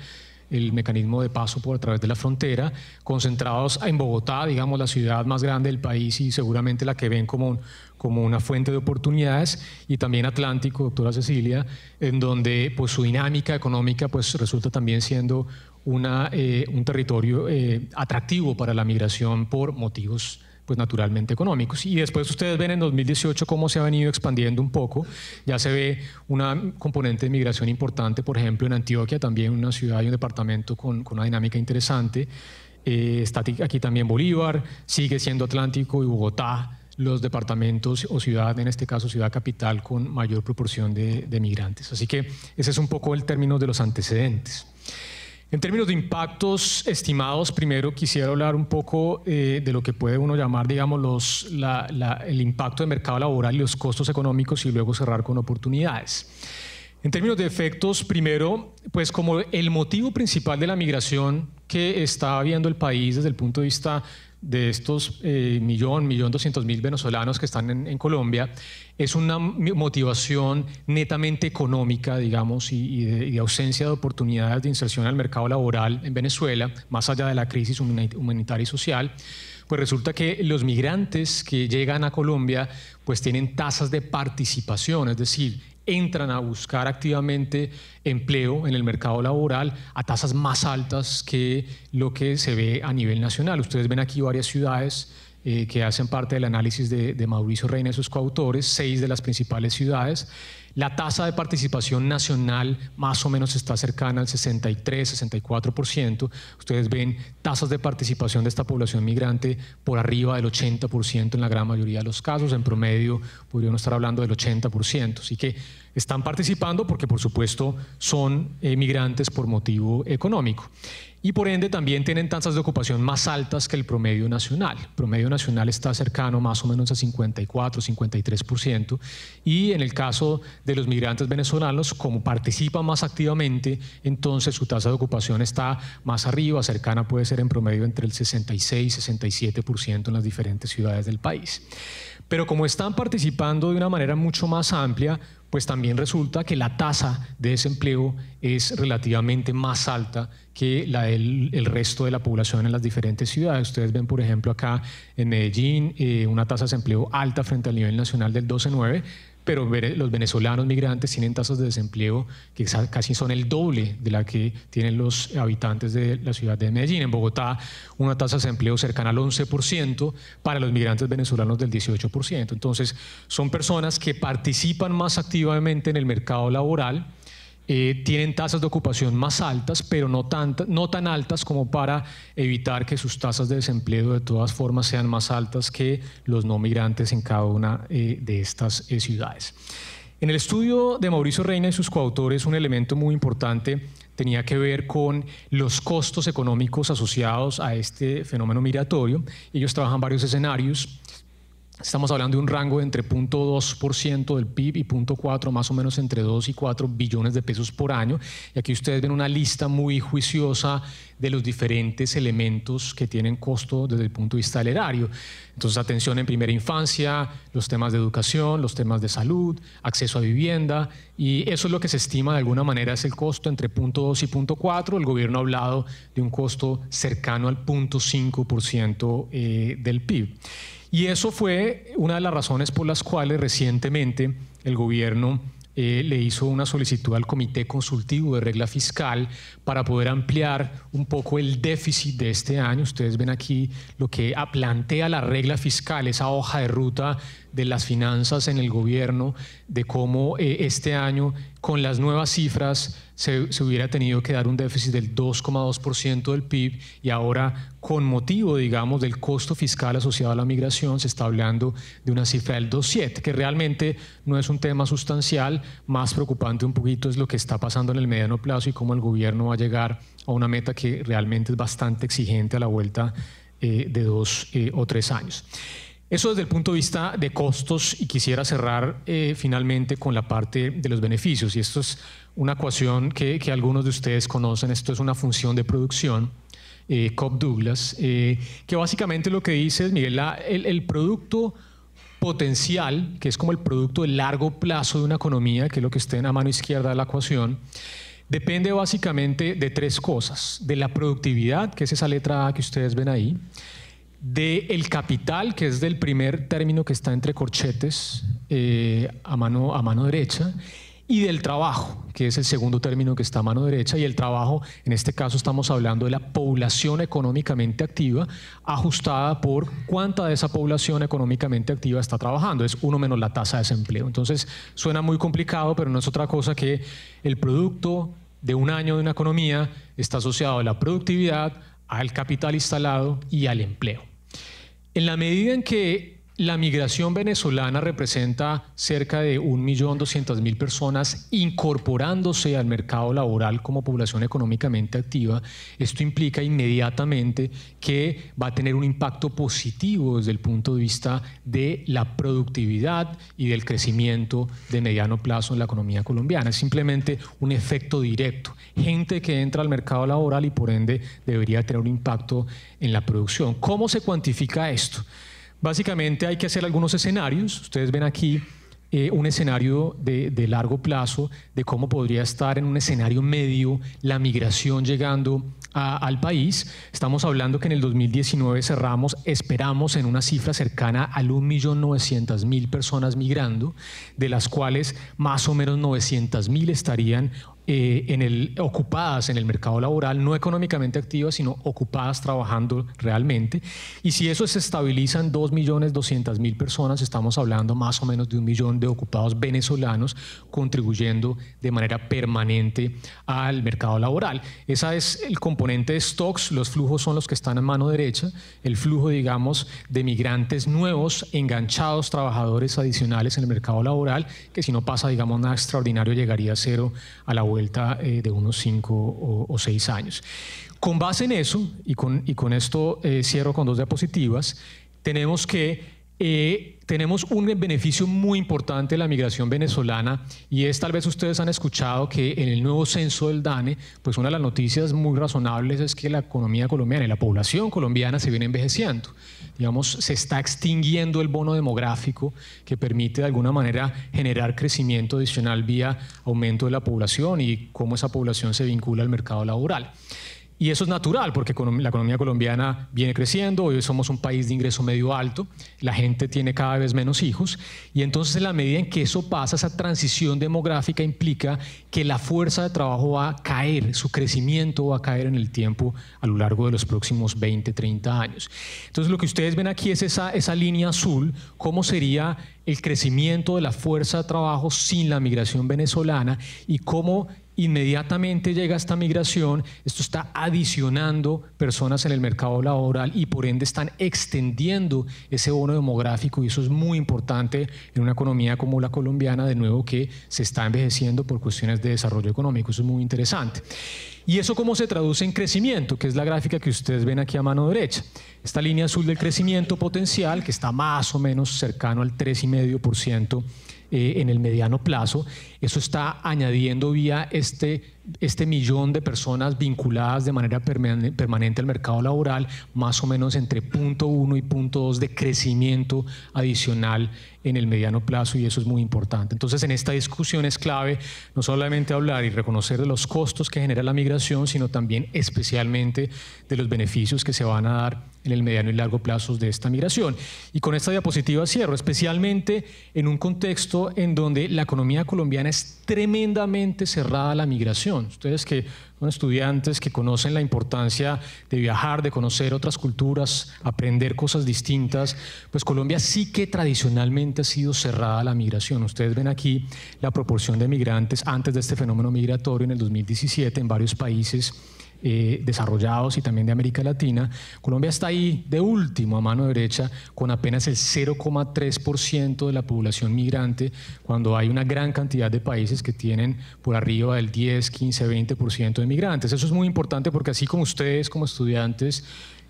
E: el mecanismo de paso por a través de la frontera, concentrados en Bogotá, digamos, la ciudad más grande del país y seguramente la que ven como, como una fuente de oportunidades, y también Atlántico, doctora Cecilia, en donde pues, su dinámica económica pues, resulta también siendo una, eh, un territorio eh, atractivo para la migración por motivos pues naturalmente económicos. Y después ustedes ven en 2018 cómo se ha venido expandiendo un poco. Ya se ve una componente de migración importante, por ejemplo, en Antioquia, también una ciudad y un departamento con, con una dinámica interesante. Eh, está aquí también Bolívar, sigue siendo Atlántico y Bogotá los departamentos o ciudad, en este caso ciudad capital, con mayor proporción de, de migrantes. Así que ese es un poco el término de los antecedentes. En términos de impactos estimados, primero quisiera hablar un poco eh, de lo que puede uno llamar, digamos, los, el impacto del mercado laboral y los costos económicos y luego cerrar con oportunidades. En términos de efectos, primero, pues como el motivo principal de la migración que está viendo el país desde el punto de vista de estos eh, millón, millón doscientos mil venezolanos que están en, en Colombia, es una motivación netamente económica, digamos, y, ausencia de oportunidades de inserción al mercado laboral en Venezuela, más allá de la crisis humanitaria y social, pues resulta que los migrantes que llegan a Colombia pues tienen tasas de participación, es decir, entran a buscar activamente empleo en el mercado laboral a tasas más altas que lo que se ve a nivel nacional. Ustedes ven aquí varias ciudades eh, que hacen parte del análisis de, Mauricio Reina y sus coautores, seis de las principales ciudades. La tasa de participación nacional más o menos está cercana al 63-64%. Ustedes ven tasas de participación de esta población migrante por arriba del 80% en la gran mayoría de los casos. En promedio podríamos estar hablando del 80%. Así que están participando porque por supuesto son emigrantes eh, migrantes por motivo económico y por ende también tienen tasas de ocupación más altas que el promedio nacional. El promedio nacional está cercano más o menos a 54, 53% y en el caso de los migrantes venezolanos, como participan más activamente, entonces su tasa de ocupación está más arriba, cercana puede ser en promedio entre el 66 67% en las diferentes ciudades del país. Pero como están participando de una manera mucho más amplia, pues también resulta que la tasa de desempleo es relativamente más alta que la del el resto de la población en las diferentes ciudades. Ustedes ven, por ejemplo, acá en Medellín eh, una tasa de desempleo alta frente al nivel nacional del 12,9, pero los venezolanos migrantes tienen tasas de desempleo que casi son el doble de la que tienen los habitantes de la ciudad de Medellín. En Bogotá, una tasa de desempleo cercana al 11%, para los migrantes venezolanos del 18%. Entonces, son personas que participan más activamente en el mercado laboral, eh, tienen tasas de ocupación más altas, pero no tan, no tan altas como para evitar que sus tasas de desempleo de todas formas sean más altas que los no migrantes en cada una eh, de estas eh, ciudades. En el estudio de Mauricio Reina y sus coautores, un elemento muy importante tenía que ver con los costos económicos asociados a este fenómeno migratorio. Ellos trabajan varios escenarios Estamos hablando de un rango entre 0.2% del PIB y 0.4, más o menos entre 2 y 4 billones de pesos por año. Y aquí ustedes ven una lista muy juiciosa de los diferentes elementos que tienen costo desde el punto de vista del erario. Entonces, atención en primera infancia, los temas de educación, los temas de salud, acceso a vivienda, y eso es lo que se estima de alguna manera es el costo entre punto .2 y punto .4. El gobierno ha hablado de un costo cercano al 0.5% eh, del PIB. Y eso fue una de las razones por las cuales recientemente el gobierno eh, le hizo una solicitud al Comité Consultivo de Regla Fiscal para poder ampliar un poco el déficit de este año. Ustedes ven aquí lo que plantea la regla fiscal, esa hoja de ruta de las finanzas en el gobierno, de cómo eh, este año con las nuevas cifras se, hubiera tenido que dar un déficit del 2,2% del PIB y ahora con motivo, digamos, del costo fiscal asociado a la migración se está hablando de una cifra del 2,7, que realmente no es un tema sustancial, más preocupante un poquito es lo que está pasando en el mediano plazo y cómo el gobierno va a llegar a una meta que realmente es bastante exigente a la vuelta eh, de dos eh, o tres años. Eso desde el punto de vista de costos y quisiera cerrar eh, finalmente con la parte de los beneficios. Y esto es una ecuación que, algunos de ustedes conocen, esto es una función de producción, eh, Cobb Douglas, eh, que básicamente lo que dice es, Miguel, el, producto potencial, que es como el producto de largo plazo de una economía, que es lo que esté en la mano izquierda de la ecuación, depende básicamente de tres cosas. De la productividad, que es esa letra A que ustedes ven ahí del capital, que es del primer término que está entre corchetes eh, a, mano, a mano derecha, y del trabajo, que es el segundo término que está a mano derecha, y el trabajo, en este caso estamos hablando de la población económicamente activa, ajustada por cuánta de esa población económicamente activa está trabajando, es uno menos la tasa de desempleo. Entonces, suena muy complicado, pero no es otra cosa que el producto de un año de una economía está asociado a la productividad, al capital instalado y al empleo. En la medida en que la migración venezolana representa cerca de 1.200.000 personas incorporándose al mercado laboral como población económicamente activa. Esto implica inmediatamente que va a tener un impacto positivo desde el punto de vista de la productividad y del crecimiento de mediano plazo en la economía colombiana. Es simplemente un efecto directo. Gente que entra al mercado laboral y por ende debería tener un impacto en la producción. ¿Cómo se cuantifica esto? Básicamente hay que hacer algunos escenarios. Ustedes ven aquí eh, un escenario de, largo plazo de cómo podría estar en un escenario medio la migración llegando al país. Estamos hablando que en el 2019 cerramos, esperamos en una cifra cercana al 1.900.000 personas migrando, de las cuales más o menos 900.000 estarían eh, en el, ocupadas en el mercado laboral, no económicamente activas, sino ocupadas trabajando realmente. Y si eso se estabiliza en 2.200.000 personas, estamos hablando más o menos de un millón de ocupados venezolanos contribuyendo de manera permanente al mercado laboral. Ese es el componente de stocks, los flujos son los que están en mano derecha, el flujo, digamos, de migrantes nuevos, enganchados, trabajadores adicionales en el mercado laboral, que si no pasa, digamos, nada extraordinario llegaría a cero a la eh, de unos cinco o seis años. Con base en eso, y con, y con esto eh, cierro con dos diapositivas, tenemos que eh, tenemos un beneficio muy importante de la migración venezolana y es tal vez ustedes han escuchado que en el nuevo censo del DANE, pues una de las noticias muy razonables es que la economía colombiana y la población colombiana se viene envejeciendo. Digamos, se está extinguiendo el bono demográfico que permite de alguna manera generar crecimiento adicional vía aumento de la población y cómo esa población se vincula al mercado laboral. Y eso es natural porque la economía colombiana viene creciendo, hoy somos un país de ingreso medio alto, la gente tiene cada vez menos hijos y entonces en la medida en que eso pasa, esa transición demográfica implica que la fuerza de trabajo va a caer, su crecimiento va a caer en el tiempo a lo largo de los próximos 20, 30 años. Entonces lo que ustedes ven aquí es esa, esa línea azul, cómo sería el crecimiento de la fuerza de trabajo sin la migración venezolana y cómo inmediatamente llega esta migración, esto está adicionando personas en el mercado laboral y por ende están extendiendo ese bono demográfico y eso es muy importante en una economía como la colombiana, de nuevo que se está envejeciendo por cuestiones de desarrollo económico, eso es muy interesante. ¿Y eso cómo se traduce en crecimiento? Que es la gráfica que ustedes ven aquí a mano derecha. Esta línea azul del crecimiento potencial, que está más o menos cercano al 3,5% eh, en el mediano plazo, eso está añadiendo vía este, este millón de personas vinculadas de manera permanente al mercado laboral, más o menos entre punto uno y punto dos de crecimiento adicional en el mediano plazo y eso es muy importante. Entonces en esta discusión es clave no solamente hablar y reconocer de los costos que genera la migración, sino también especialmente de los beneficios que se van a dar en el mediano y largo plazo de esta migración. Y con esta diapositiva cierro, especialmente en un contexto en donde la economía colombiana es tremendamente cerrada la migración. Ustedes que son estudiantes, que conocen la importancia de viajar, de conocer otras culturas, aprender cosas distintas, pues Colombia sí que tradicionalmente ha sido cerrada la migración. Ustedes ven aquí la proporción de migrantes antes de este fenómeno migratorio en el 2017 en varios países eh, desarrollados y también de América Latina, Colombia está ahí de último a mano derecha con apenas el 0,3% de la población migrante, cuando hay una gran cantidad de países que tienen por arriba del 10, 15, 20% de migrantes. Eso es muy importante porque así como ustedes como estudiantes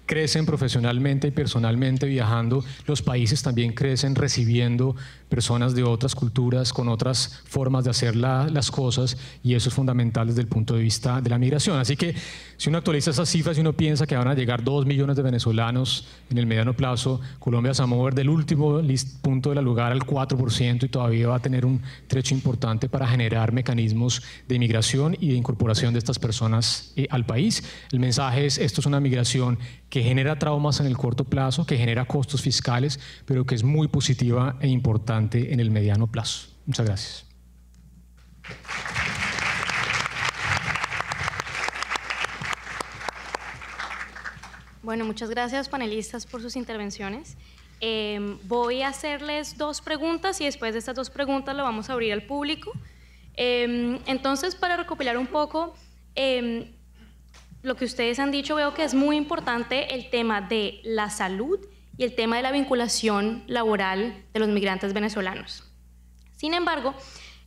E: crecen profesionalmente y personalmente viajando, los países también crecen recibiendo personas de otras culturas, con otras formas de hacer las cosas, y eso es fundamental desde el punto de vista de la migración. Así que si uno actualiza esas cifras y uno piensa que van a llegar dos millones de venezolanos en el mediano plazo, Colombia se va a mover del último punto de la lugar al 4% y todavía va a tener un trecho importante para generar mecanismos de migración y de incorporación de estas personas eh, al país. El mensaje es, esto es una migración que genera traumas en el corto plazo, que genera costos fiscales, pero que es muy positiva e importante en el mediano plazo. Muchas gracias.
A: Bueno, muchas gracias panelistas por sus intervenciones. Em, voy a hacerles dos preguntas y después de estas dos preguntas lo vamos a abrir al público. Em, entonces, para recopilar un poco em, lo que ustedes han dicho, veo que es muy importante el tema de la salud y el tema de la vinculación laboral de los migrantes venezolanos. Sin embargo,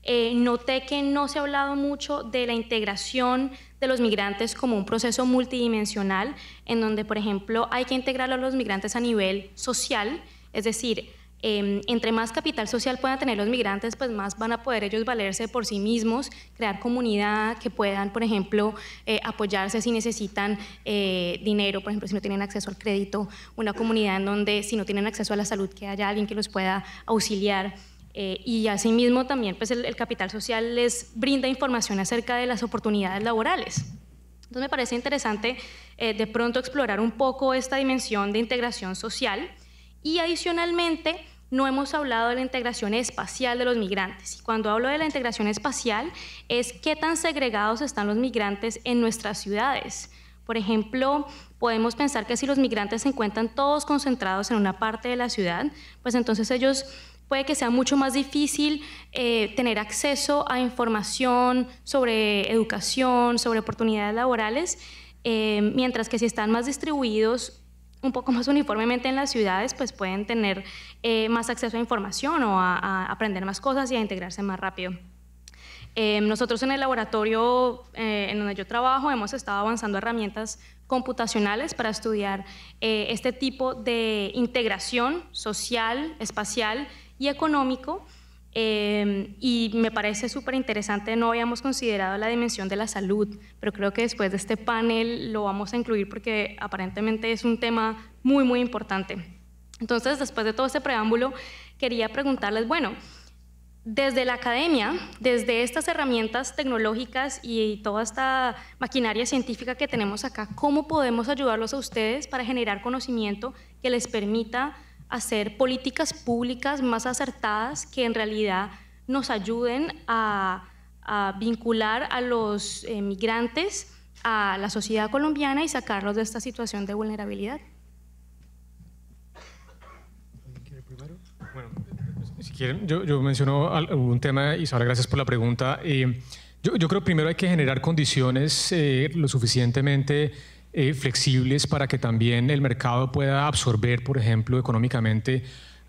A: eh, noté que no se ha hablado mucho de la integración de los migrantes como un proceso multidimensional, en donde, por ejemplo, hay que integrar a los migrantes a nivel social, es decir, Em, entre más capital social puedan tener los migrantes, pues más van a poder ellos valerse por sí mismos, crear comunidad, que puedan, por ejemplo, eh, apoyarse si necesitan eh, dinero, por ejemplo, si no tienen acceso al crédito, una comunidad en donde si no tienen acceso a la salud, que haya alguien que los pueda auxiliar. Eh, y asimismo también pues el, capital social les brinda información acerca de las oportunidades laborales. Entonces me parece interesante de pronto explorar un poco esta dimensión de integración social y adicionalmente no hemos hablado de la integración espacial de los migrantes. Y cuando hablo de la integración espacial es qué tan segregados están los migrantes en nuestras ciudades. Por ejemplo, podemos pensar que si los migrantes se encuentran todos concentrados en una parte de la ciudad, pues entonces ellos puede que sea mucho más difícil eh, tener acceso a información sobre educación, sobre oportunidades laborales, eh, mientras que si están más distribuidos un poco más uniformemente en las ciudades, pues pueden tener eh, más acceso a información o a, aprender más cosas y a integrarse más rápido. Em, nosotros en el laboratorio eh, en donde yo trabajo hemos estado avanzando herramientas computacionales para estudiar eh, este tipo de integración social, espacial y económico. Em, y me parece súper interesante, no habíamos considerado la dimensión de la salud, pero creo que después de este panel lo vamos a incluir porque aparentemente es un tema muy, muy importante. Entonces, después de todo este preámbulo, quería preguntarles, bueno, desde la academia, desde estas herramientas tecnológicas y toda esta maquinaria científica que tenemos acá, ¿cómo podemos ayudarlos a ustedes para generar conocimiento que les permita hacer políticas públicas más acertadas que en realidad nos ayuden a, vincular a los eh, migrantes a la sociedad colombiana y sacarlos de esta situación de vulnerabilidad?
E: yo, menciono un tema, y Isabel, gracias por la pregunta. Eh, yo, yo, creo primero hay que generar condiciones eh, lo suficientemente eh, flexibles para que también el mercado pueda absorber, por ejemplo, económicamente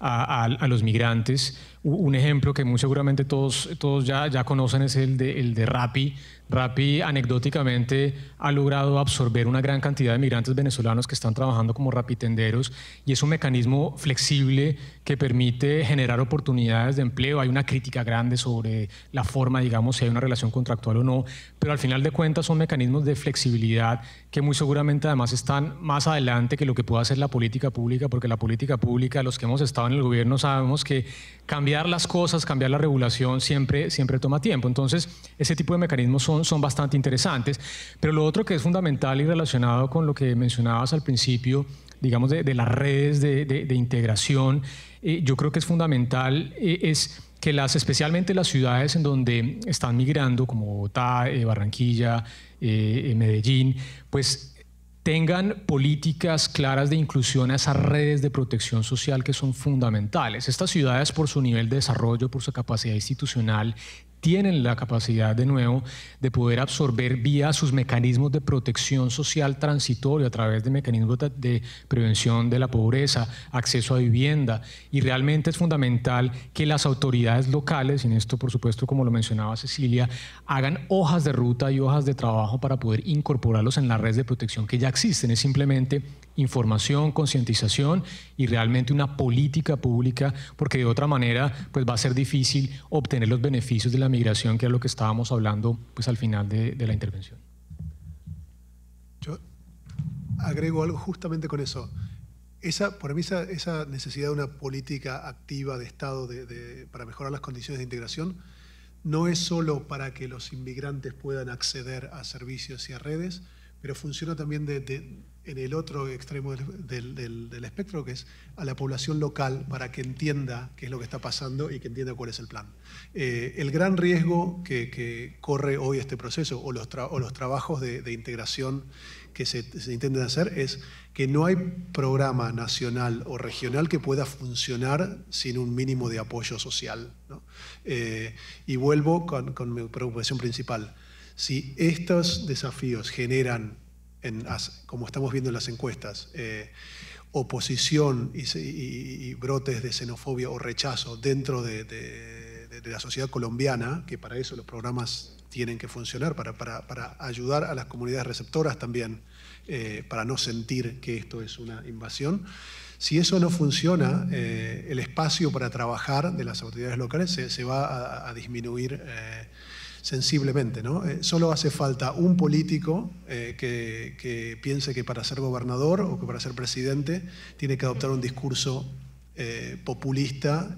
E: a los migrantes. Un ejemplo que muy seguramente todos, todos ya, ya conocen es el de, RAPI, de Rappi. anecdóticamente ha logrado absorber una gran cantidad de migrantes venezolanos que están trabajando como rapitenderos y es un mecanismo flexible que permite generar oportunidades de empleo. Hay una crítica grande sobre la forma, digamos, si hay una relación contractual o no, pero al final de cuentas son mecanismos de flexibilidad que muy seguramente además están más adelante que lo que pueda hacer la política pública, porque la política pública, los que hemos estado en el gobierno sabemos que cambia cambiar las cosas, cambiar la regulación siempre, siempre toma tiempo. Entonces, ese tipo de mecanismos son, son bastante interesantes. Pero lo otro que es fundamental y relacionado con lo que mencionabas al principio, digamos, de, las redes de, integración, eh, yo creo que es fundamental, eh, es que las, especialmente las ciudades en donde están migrando, como Bogotá, eh, Barranquilla, Medellín, pues tengan políticas claras de inclusión a esas redes de protección social que son fundamentales. Estas ciudades, por su nivel de desarrollo, por su capacidad institucional, tienen la capacidad de nuevo de poder absorber vía sus mecanismos de protección social transitorio a través de mecanismos de prevención de la pobreza, acceso a vivienda. Y realmente es fundamental que las autoridades locales, y en esto por supuesto como lo mencionaba Cecilia, hagan hojas de ruta y hojas de trabajo para poder incorporarlos en la red de protección que ya existen, es simplemente información, concientización y realmente una política pública, porque de otra manera pues va a ser difícil obtener los beneficios de la migración, que es lo que estábamos hablando pues al final de, la intervención.
C: Yo agrego algo justamente con eso. Esa, por mí esa, necesidad de una política activa de Estado para mejorar las condiciones de integración no es solo para que los inmigrantes puedan acceder a servicios y a redes, pero funciona también en el otro extremo del, espectro, que es a la población local para que entienda qué es lo que está pasando y que entienda cuál es el plan. Eh, el gran riesgo que, corre hoy este proceso o los, trabajos de, integración que se, se hacer es que no hay programa nacional o regional que pueda funcionar sin un mínimo de apoyo social. Eh, y vuelvo con mi preocupación principal si estos desafíos generan, como estamos viendo en las encuestas, eh, oposición y, brotes de xenofobia o rechazo dentro de, la sociedad colombiana, que para eso los programas tienen que funcionar, para, ayudar a las comunidades receptoras también, eh, para no sentir que esto es una invasión. Si eso no funciona, eh, el espacio para trabajar de las autoridades locales se, va a, disminuir sensiblemente. ¿no? Eh, solo hace falta un político eh,
F: que,
C: piense que para ser gobernador o que para ser presidente tiene que adoptar un discurso eh, populista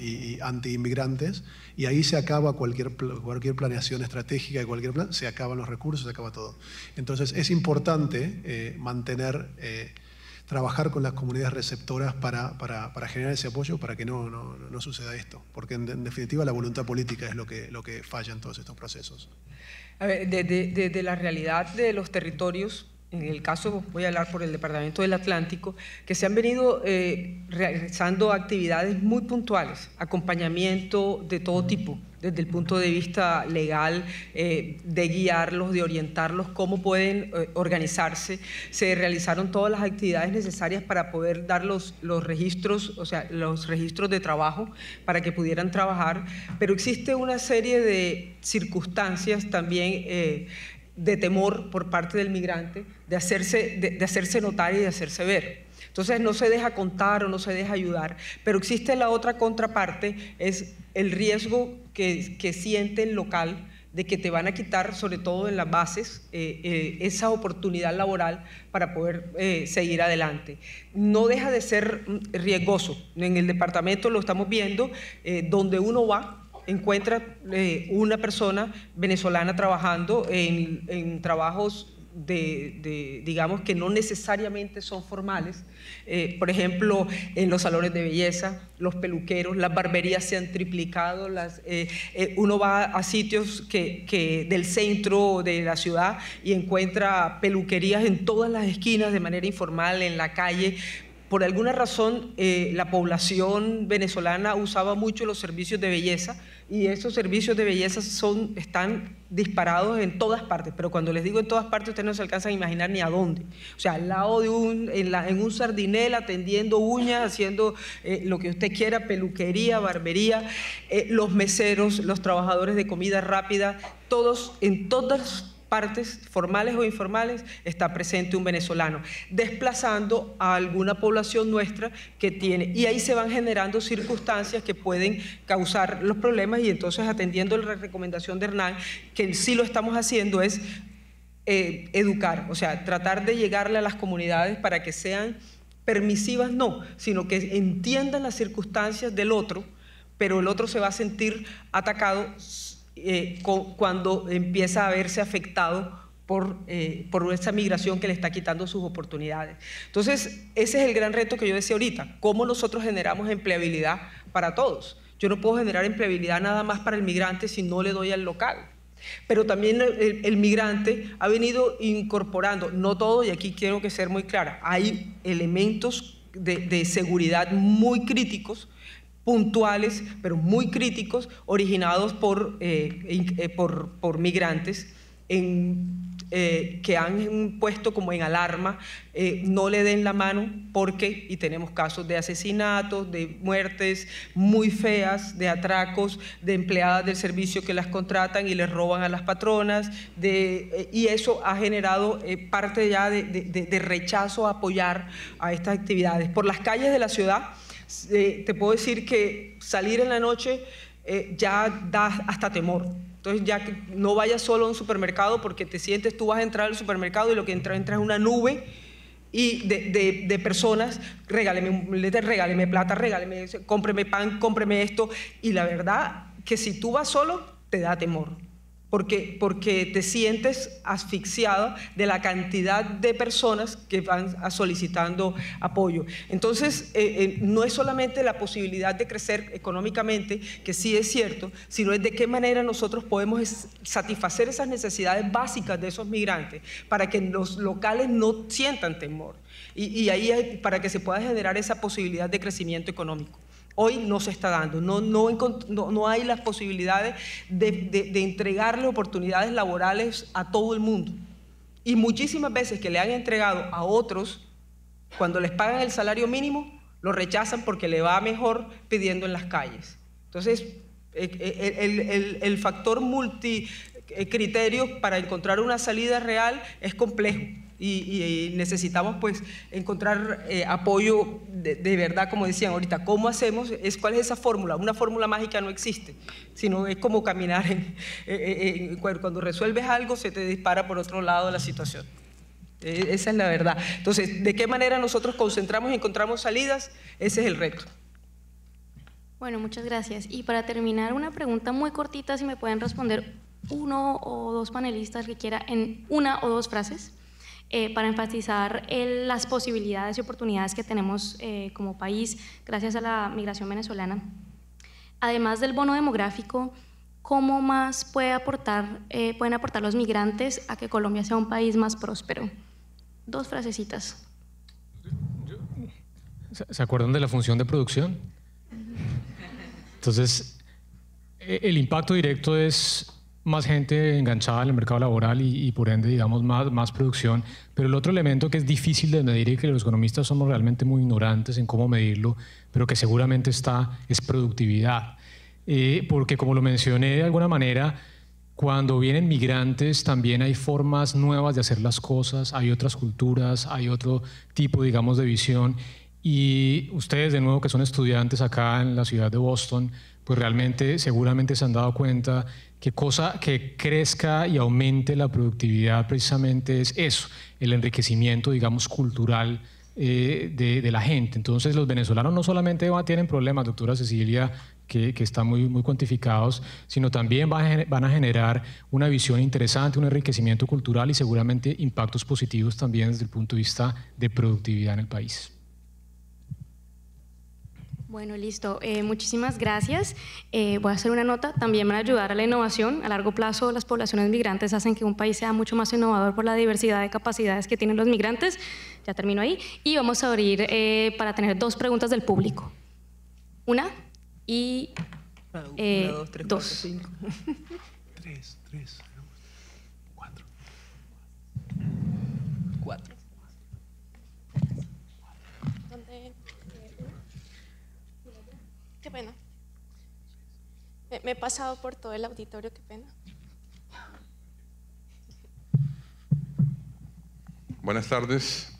C: y, anti-inmigrantes, y ahí se acaba cualquier, cualquier planeación estratégica y cualquier plan, se acaban los recursos, se acaba todo. Entonces es importante mantener trabajar con las comunidades receptoras para, generar ese apoyo para que no, suceda esto, porque en, definitiva la voluntad política es lo que, lo que falla en todos estos
D: procesos. A ver, desde de la realidad de los territorios, en el caso, voy a hablar por el Departamento del Atlántico, que se han venido eh, realizando actividades muy puntuales, acompañamiento de todo tipo, desde el punto de vista legal, eh, de guiarlos, de orientarlos, cómo pueden eh, organizarse. Se realizaron todas las actividades necesarias para poder dar los, los registros, o sea, los registros de trabajo para que pudieran trabajar, pero existe una serie de circunstancias también de temor por parte del migrante de hacerse, de, hacerse notar y de hacerse ver. Entonces no se deja contar o no se deja ayudar, pero existe la otra contraparte, es el riesgo que, siente el local de que te van a quitar, sobre todo en las bases, eh, eh, esa oportunidad laboral para poder eh, seguir adelante. No deja de ser riesgoso. En el departamento lo estamos viendo, donde uno va, encuentra eh, una persona venezolana trabajando en, trabajos de, digamos, que no necesariamente son formales. Eh, por ejemplo, en los salones de belleza, los peluqueros, las barberías se han triplicado. Las, eh, uno va a sitios que, del centro de la ciudad y encuentra peluquerías en todas las esquinas de manera informal, en la calle. Por alguna razón, la población venezolana usaba mucho los servicios de belleza y esos servicios de belleza son, están disparados en todas partes, pero cuando les digo en todas partes, ustedes no se alcanzan a imaginar ni a dónde. O sea, al lado de un, en, la, en un sardinel, atendiendo uñas, haciendo eh, lo que usted quiera, peluquería, barbería, eh, los meseros, los trabajadores de comida rápida, todos en todas partes formales o informales está presente un venezolano, desplazando a alguna población nuestra que tiene. Y ahí se van generando circunstancias que pueden causar los problemas y entonces atendiendo la recomendación de Hernán, que sí lo estamos haciendo, es eh, educar, o sea, tratar de llegarle a las comunidades para que sean permisivas, no, sino que entiendan las circunstancias del otro, pero el otro se va a sentir atacado eh, cuando empieza a verse afectado por, eh, por, esa migración que le está quitando sus oportunidades. Entonces, ese es el gran reto que yo decía ahorita, cómo nosotros generamos empleabilidad para todos. Yo no puedo generar empleabilidad nada más para el migrante si no le doy al local. Pero también el, migrante ha venido incorporando, no todo, y aquí quiero que ser muy clara, hay elementos de, de seguridad muy críticos puntuales, pero muy críticos, originados por, eh, eh, por, migrantes eh, que han puesto como en alarma, no le den la mano porque, y tenemos casos de asesinatos, de muertes muy feas, de atracos, de empleadas del servicio que las contratan y les roban a las patronas, de, y eso ha generado parte ya de, de rechazo a apoyar a estas actividades. Por las calles de la ciudad, eh, te puedo decir que salir en la noche eh, ya da hasta temor. Entonces ya que no vayas solo a un supermercado porque te sientes, tú vas a entrar al supermercado y lo que entra, es una nube y de, personas, regáleme un regáleme plata, regáleme, cómpreme pan, cómpreme esto. Y la verdad que si tú vas solo, te da temor porque, te sientes asfixiado de la cantidad de personas que van solicitando apoyo. Entonces, eh, eh, no es solamente la posibilidad de crecer económicamente, que sí es cierto, sino es de qué manera nosotros podemos satisfacer esas necesidades básicas de esos migrantes para que los locales no sientan temor y, ahí para que se pueda generar esa posibilidad de crecimiento económico. Hoy no se está dando, no, no, no, hay las posibilidades de, entregarle oportunidades laborales a todo el mundo. Y muchísimas veces que le han entregado a otros, cuando les pagan el salario mínimo, lo rechazan porque le va mejor pidiendo en las calles. Entonces, e, e, el, el, el factor multicriterio eh, para encontrar una salida real es complejo. Y, necesitamos pues encontrar eh, apoyo de, verdad, como decían ahorita, ¿cómo hacemos? Es, ¿Cuál es esa fórmula? Una fórmula mágica no existe, sino es como caminar eh, eh, cuando resuelves algo se te dispara por otro lado la situación. E, esa es la verdad. Entonces, ¿de qué manera nosotros concentramos y encontramos salidas? Ese es el reto.
A: Bueno, muchas gracias. Y para terminar, una pregunta muy cortita, si me pueden responder uno o dos panelistas que quiera en una o dos frases. Eh, para enfatizar las posibilidades y oportunidades que tenemos eh, como país gracias a la migración venezolana. Además del bono demográfico, ¿cómo más puede aportar, eh, pueden aportar los migrantes a que Colombia sea un país más próspero? Dos frasecitas.
E: ¿Se acuerdan de la función de producción? Entonces, e, el impacto directo es más gente enganchada en el mercado laboral y, por ende, digamos, más, más producción. Pero el otro elemento que es difícil de medir y que los economistas somos realmente muy ignorantes en cómo medirlo, pero que seguramente está, es productividad. Eh, porque como lo mencioné de alguna manera, cuando vienen migrantes también hay formas nuevas de hacer las cosas, hay otras culturas, hay otro tipo, digamos, de visión y ustedes, de nuevo, que son estudiantes acá en la ciudad de Boston, pues realmente seguramente se han dado cuenta que cosa que crezca y aumente la productividad precisamente es eso, el enriquecimiento, digamos, cultural eh, de, la gente. Entonces los venezolanos no solamente van, tienen problemas, doctora Cecilia, que, están muy, muy cuantificados, sino también van a generar una visión interesante, un enriquecimiento cultural y seguramente impactos positivos también desde el punto de vista de productividad en el país.
A: Bueno, listo. Eh, muchísimas gracias. Eh, voy a hacer una nota. También van a ayudar a la innovación. A largo plazo, las poblaciones migrantes hacen que un país sea mucho más innovador por la diversidad de capacidades que tienen los migrantes. Ya termino ahí. Y vamos a abrir eh, para tener dos preguntas del público. Una y dos. Me, he pasado por todo el auditorio, qué pena.
G: Buenas tardes.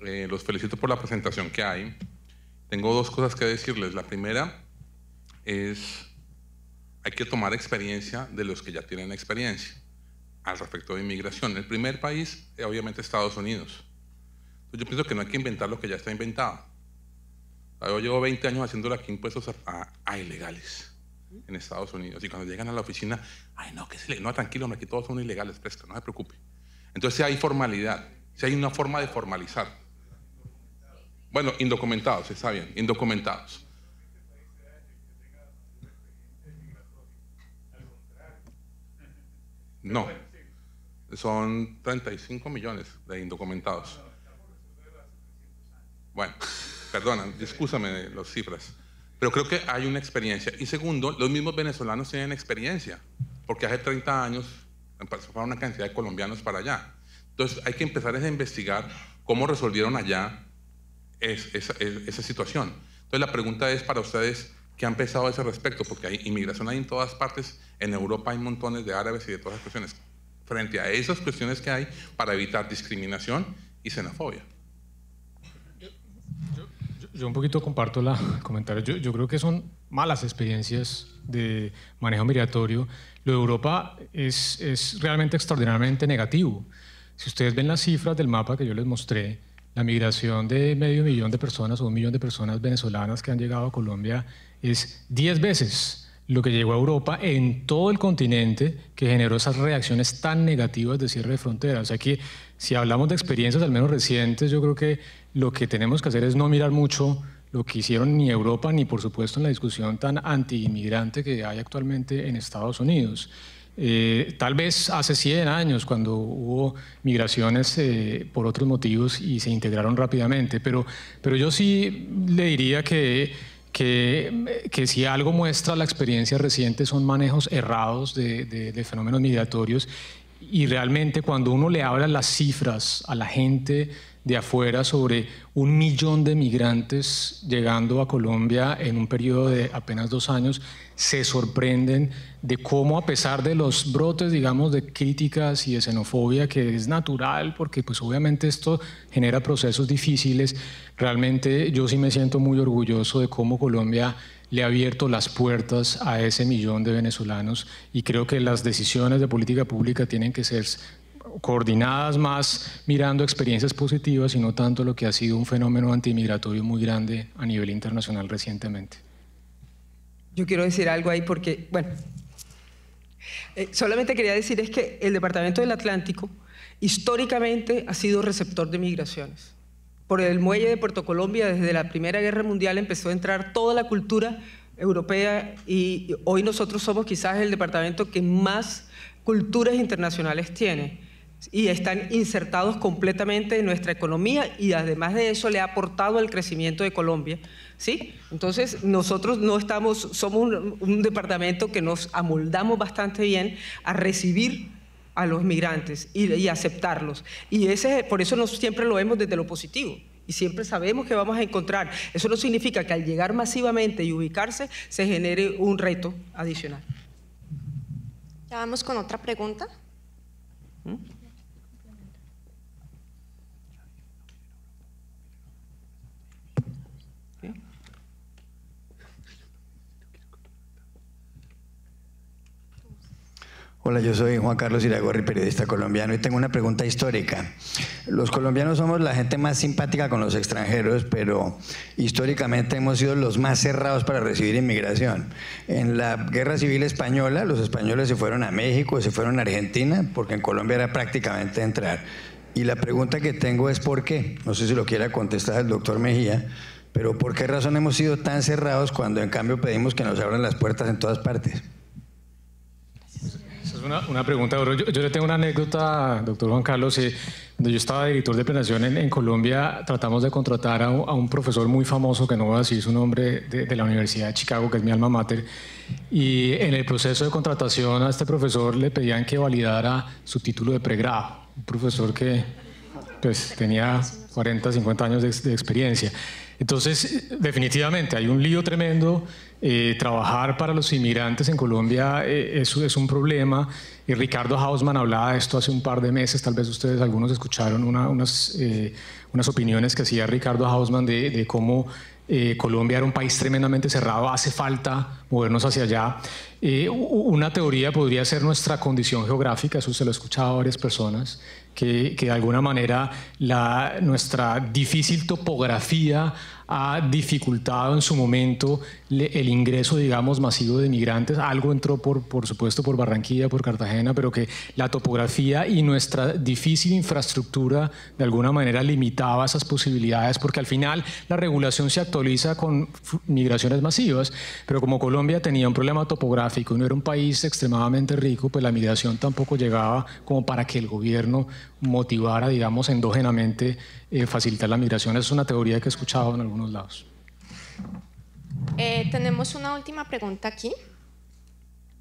G: Eh, los felicito por la presentación que hay. Tengo dos cosas que decirles. La primera es, hay que tomar experiencia de los que ya tienen experiencia al respecto de inmigración. El primer país, es eh, obviamente, Estados Unidos. yo pienso que no hay que inventar lo que ya está inventado. Yo llevo 20 años haciéndolo aquí impuestos a ilegales en Estados Unidos. Y cuando llegan a la oficina, ay, no, que se no, tranquilo, hombre, aquí todos son ilegales, fresco, no se preocupe. Entonces, si hay formalidad, si hay una forma de formalizar. Bueno, indocumentados, está bien, indocumentados. No, son 35 millones de indocumentados. Bueno, perdonan, discúlpame los cifras. Pero creo que hay una experiencia. Y segundo, los mismos venezolanos tienen experiencia, porque hace 30 años pasaron una cantidad de colombianos para allá. Entonces hay que empezar a investigar cómo resolvieron allá esa situación. Entonces la pregunta es para ustedes, ¿qué han pensado a ese respecto? Porque hay inmigración en todas partes, en Europa hay montones de árabes y de todas las cuestiones. Frente a esas cuestiones que hay para evitar discriminación y xenofobia.
E: Yo un poquito comparto la, el comentario. Yo, creo que son malas experiencias de manejo migratorio. Lo de Europa es, es realmente extraordinariamente negativo. Si ustedes ven las cifras del mapa que yo les mostré, la migración de medio millón de personas o un millón de personas venezolanas que han llegado a Colombia es 10 veces lo que llegó a Europa en todo el continente que generó esas reacciones tan negativas de cierre de fronteras. O sea que si hablamos de experiencias al menos recientes, yo creo que lo que tenemos que hacer es no mirar mucho lo que hicieron ni Europa, ni por supuesto en la discusión tan anti-inmigrante que hay actualmente en Estados Unidos. Eh, tal vez hace 100 años, cuando hubo migraciones eh, por otros motivos y se integraron rápidamente, pero, pero yo sí le diría que, que, que si algo muestra la experiencia reciente son manejos errados de fenómenos migratorios y realmente cuando uno le habla las cifras a la gente, de afuera sobre un millón de migrantes llegando a Colombia en un periodo de apenas dos años, se sorprenden de cómo a pesar de los brotes, digamos, de críticas y de xenofobia, que es natural, porque pues obviamente esto genera procesos difíciles, realmente yo sí me siento muy orgulloso de cómo Colombia le ha abierto las puertas a ese millón de venezolanos y creo que las decisiones de política pública tienen que ser coordinadas más mirando experiencias positivas y no tanto lo que ha sido un fenómeno antimigratorio muy grande a nivel internacional recientemente.
D: Yo quiero decir algo ahí porque, bueno, eh, solamente quería decir es que el Departamento del Atlántico históricamente ha sido receptor de migraciones. Por el muelle de Puerto Colombia, desde la Primera Guerra Mundial empezó a entrar toda la cultura europea y hoy nosotros somos quizás el departamento que más culturas internacionales tiene y están insertados completamente en nuestra economía y además de eso le ha aportado al crecimiento de Colombia. ¿sí? Entonces nosotros no estamos, somos un, departamento que nos amoldamos bastante bien a recibir a los migrantes y, aceptarlos. Y ese, por eso siempre lo vemos desde lo positivo. Y siempre sabemos que vamos a encontrar. Eso no significa que al llegar masivamente y ubicarse se genere un reto adicional.
B: Ya vamos con otra pregunta. ¿Mm? Hola, yo soy Juan Carlos Iragorri, periodista colombiano, y tengo una pregunta histórica. Los colombianos somos la gente más simpática con los extranjeros, pero históricamente hemos sido los más cerrados para recibir inmigración. En la Guerra Civil Española, los españoles se fueron a México, se fueron a Argentina, porque en Colombia era prácticamente entrar. Y la pregunta que tengo es por qué. No sé si lo quiera contestar el doctor Mejía, pero ¿por qué razón hemos sido tan cerrados cuando en cambio pedimos que nos abran las puertas en todas partes?
E: Una, pregunta, yo, yo, le tengo una anécdota, doctor Juan Carlos. cuando eh, yo estaba director de planeación en, Colombia, tratamos de contratar a, un profesor muy famoso, que no voy a decir su nombre, de, la Universidad de Chicago, que es mi alma mater. Y en el proceso de contratación a este profesor le pedían que validara su título de pregrado. Un profesor que pues, tenía 40, 50 años de experiencia. Entonces, definitivamente, hay un lío tremendo. Eh, trabajar para los inmigrantes en Colombia eh, es, un problema. Y Ricardo Hausman hablaba de esto hace un par de meses. Tal vez ustedes, algunos, escucharon eh, unas, opiniones que hacía Ricardo Hausman de, de cómo eh, Colombia era un país tremendamente cerrado, hace falta movernos hacia allá. Eh, una teoría podría ser nuestra condición geográfica, eso se lo he escuchado a varias personas, que, que de alguna manera nuestra difícil topografía ha dificultado en su momento el ingreso, digamos, masivo de migrantes. Algo entró, por, por supuesto, por Barranquilla, por Cartagena, pero que la topografía y nuestra difícil infraestructura de alguna manera limitaba esas posibilidades, porque al final la regulación se actualiza con migraciones masivas, pero como Colombia tenía un problema topográfico y no era un país extremadamente rico, pues la migración tampoco llegaba como para que el gobierno motivara, digamos, endógenamente eh, facilitar la migración. Es una teoría que he escuchado en algunos lados.
A: Eh, tenemos una última pregunta aquí.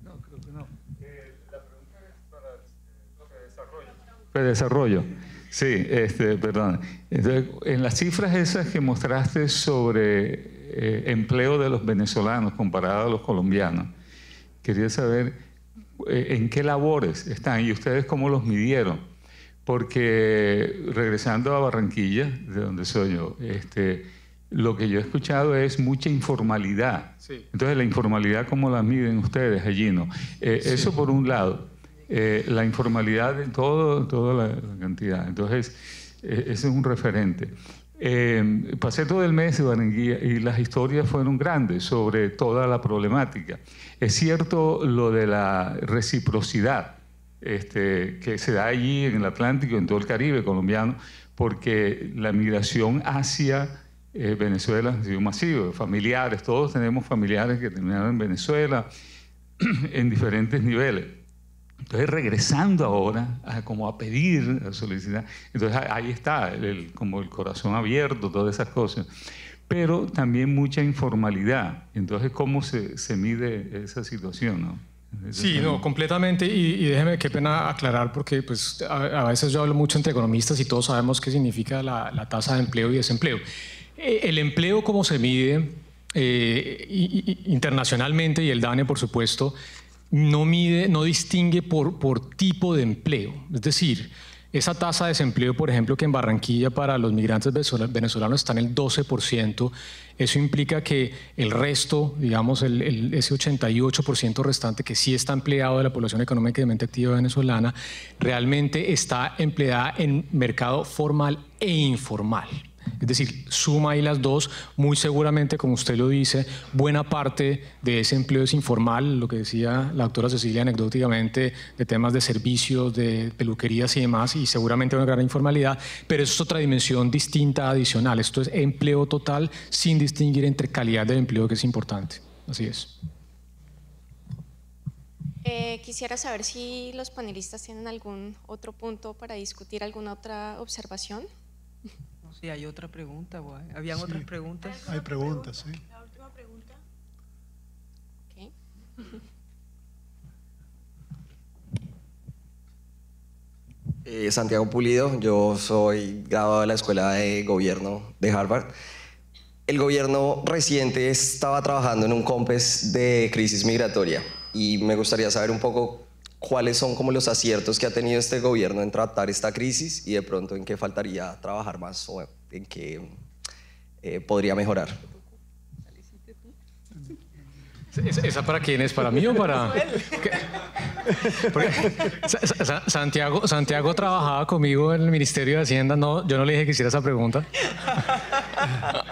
A: No, creo que no. Eh, la
H: pregunta es para desarrollo. desarrollo. Sí, este, perdón. en las cifras esas que mostraste sobre empleo de los venezolanos comparado a los colombianos, quería saber en qué labores están y ustedes cómo los midieron porque regresando a Barranquilla, de donde soy yo, este, lo que yo he escuchado es mucha informalidad. Entonces, la informalidad, ¿cómo la miden ustedes allí? No? Eh, eso por un lado, eh, la informalidad de todo, toda la, cantidad. Entonces, eh, ese es un referente. pasé todo el mes en Barranquilla y las historias fueron grandes sobre toda la problemática. Es cierto lo de la reciprocidad este, que se da allí en el Atlántico, en todo el Caribe colombiano, porque la migración hacia eh, Venezuela ha sido masiva, familiares, todos tenemos familiares que terminaron en Venezuela en diferentes niveles. Entonces, regresando ahora a, como a pedir, a solicitar, entonces ahí está, como el corazón abierto, todas esas cosas. Pero también mucha informalidad. Entonces, ¿cómo se, se mide esa situación? No? Sí, no,
E: completamente. Y, déjeme, qué pena aclarar, porque pues, a, veces yo hablo mucho entre economistas y todos sabemos qué significa la, tasa de empleo y desempleo. E, el empleo, como se mide eh, internacionalmente, y el DANE, por supuesto, no mide, no distingue por, por tipo de empleo. Es decir, esa tasa de desempleo, por ejemplo, que en Barranquilla para los migrantes venezolanos está en el 12%, eso implica que el resto, digamos, el, ese 88% restante que sí está empleado de la población económicamente activa venezolana, realmente está empleada en mercado formal e informal. Es decir, suma y las dos, muy seguramente, como usted lo dice, buena parte de ese empleo es informal, lo que decía la doctora Cecilia anecdóticamente, de temas de servicios, de peluquerías y demás, y seguramente una gran informalidad, pero eso es otra dimensión distinta, adicional. Esto es empleo total sin distinguir entre calidad del empleo, que es importante. Así es.
A: Eh, quisiera saber si los panelistas tienen algún otro punto para discutir, alguna otra observación.
D: Este, hay otra pregunta, eh, ¿Habían otras preguntas? Hay preguntas, sí. La última pregunta. Eh, Santiago Pulido, yo soy graduado de la Escuela de Gobierno de Harvard. El gobierno reciente estaba trabajando en un COMPES de crisis migratoria y me gustaría saber un poco cuáles son como los aciertos que ha tenido este gobierno en tratar esta crisis y de pronto en qué faltaría trabajar más o en qué eh, podría mejorar.
E: ¿Esa para quién es? ¿Para mí o para...? Santiago, Santiago trabajaba conmigo en el Ministerio de Hacienda. No, yo no le dije que hiciera esa pregunta.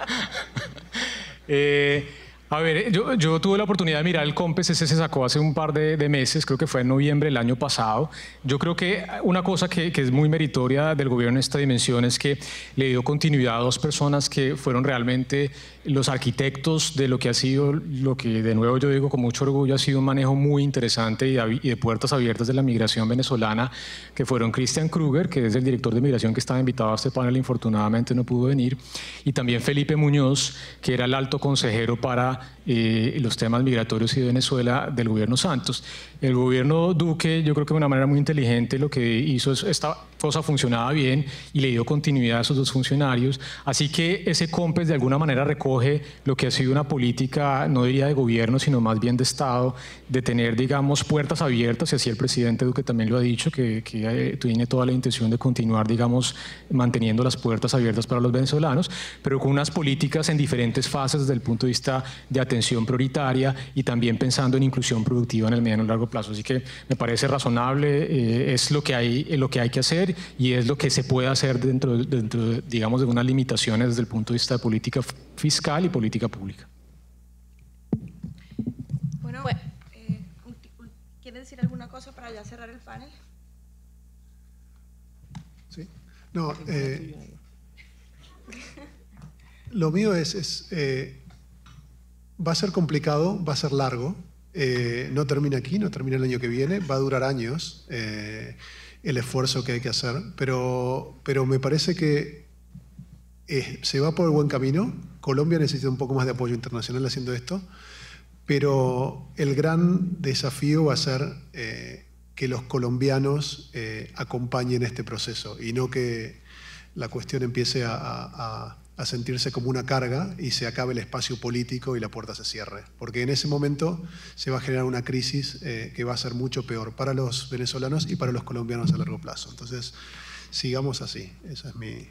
E: eh, a ver, eh, yo, tuve la oportunidad de mirar el COMPES, ese se sacó hace un par de, meses, creo que fue en noviembre del año pasado. Yo creo que una cosa que, que, es muy meritoria del gobierno en esta dimensión es que le dio continuidad a dos personas que fueron realmente los arquitectos de lo que ha sido, lo que de nuevo yo digo con mucho orgullo, ha sido un manejo muy interesante y de, puertas abiertas de la migración venezolana, que fueron Christian Kruger, que es el director de migración que estaba invitado a este panel, infortunadamente no pudo venir, y también Felipe Muñoz, que era el alto consejero para eh, los temas migratorios y de Venezuela del gobierno Santos. El gobierno Duque, yo creo que de una manera muy inteligente lo que hizo es cosa funcionaba bien y le dio continuidad a esos dos funcionarios. Así que ese COMPES de alguna manera recoge lo que ha sido una política, no diría de gobierno, sino más bien de Estado, de tener, digamos, puertas abiertas, y así el presidente Duque también lo ha dicho, que, que eh, tiene toda la intención de continuar, digamos, manteniendo las puertas abiertas para los venezolanos, pero con unas políticas en diferentes fases desde el punto de vista de atención prioritaria y también pensando en inclusión productiva en el medio y largo plazo. Así que me parece razonable, eh, es lo que, hay, lo que hay que hacer y es lo que se puede hacer dentro, dentro digamos, de unas limitaciones desde el punto de vista de política fiscal y política pública.
B: Bueno, eh, ¿quiere decir alguna cosa para ya cerrar el panel?
C: Sí. No, eh, lo mío es, es eh, va a ser complicado, va a ser largo, no termina aquí, no termina el año que viene, va a durar años. Eh, el esfuerzo que hay que hacer, pero, pero me parece que eh, se va por el buen camino. Colombia necesita un poco más de apoyo internacional haciendo esto, pero el gran desafío va a ser eh, que los colombianos eh, acompañen este proceso y no que la cuestión empiece a a sentirse como una carga y se acabe el espacio político y la puerta se cierre. Porque en ese momento se va a generar una crisis eh, que va a ser mucho peor para los venezolanos y para los colombianos a largo plazo. Entonces, sigamos así. Esa es mi, eh,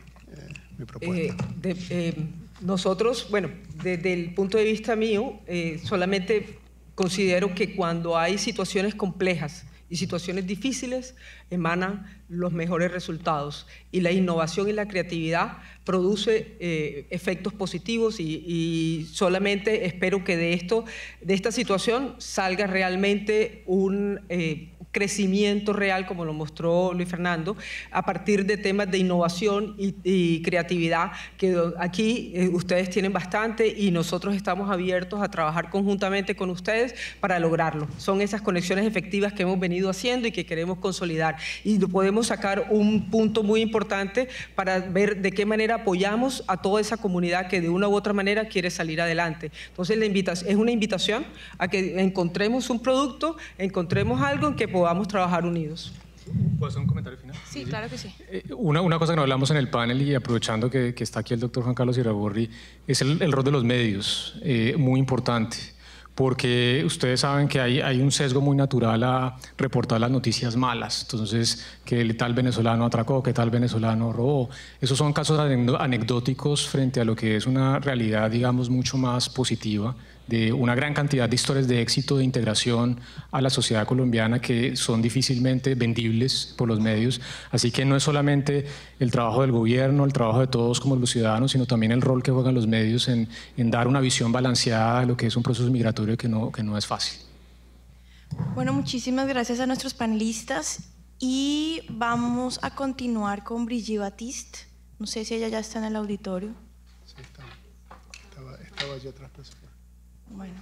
D: propuesta. Eh, nosotros, bueno, desde el punto de vista mío, solamente considero que cuando hay situaciones complejas, y situaciones difíciles emanan los mejores resultados. Y la innovación y la creatividad produce eh, efectos positivos y, solamente espero que de, esto, de esta situación salga realmente un eh, crecimiento real, como lo mostró Luis Fernando, a partir de temas de innovación y, creatividad, que aquí eh, ustedes tienen bastante y nosotros estamos abiertos a trabajar conjuntamente con ustedes para lograrlo. Son esas conexiones efectivas que hemos venido haciendo y que queremos consolidar. Y podemos sacar un punto muy importante para ver de qué manera apoyamos a toda esa comunidad que de una u otra manera quiere salir adelante. Entonces, la invitación, es una invitación a que encontremos un producto, encontremos algo en que podamos podamos trabajar unidos.
E: ¿Puedo hacer un comentario final? Sí, claro que sí. Eh, una, una, cosa que no hablamos en el panel y aprovechando que, que está aquí el doctor Juan Carlos Iraborri, es el, rol de los medios, eh, muy importante, porque ustedes saben que hay, hay, un sesgo muy natural a reportar las noticias malas, entonces que el tal venezolano atracó, que tal venezolano robó. Esos son casos anecdóticos frente a lo que es una realidad, digamos, mucho más positiva de una gran cantidad de historias de éxito de integración a la sociedad colombiana que son difícilmente vendibles por los medios. Así que no es solamente el trabajo del gobierno, el trabajo de todos como los ciudadanos, sino también el rol que juegan los medios en, dar una visión balanceada de lo que es un proceso migratorio que no, que no es fácil.
B: Bueno, muchísimas gracias a nuestros panelistas y vamos a continuar con Brigitte Batiste. No sé si ella ya está en el auditorio. Sí, estaba,
C: estaba, estaba allí atrás. 我呀。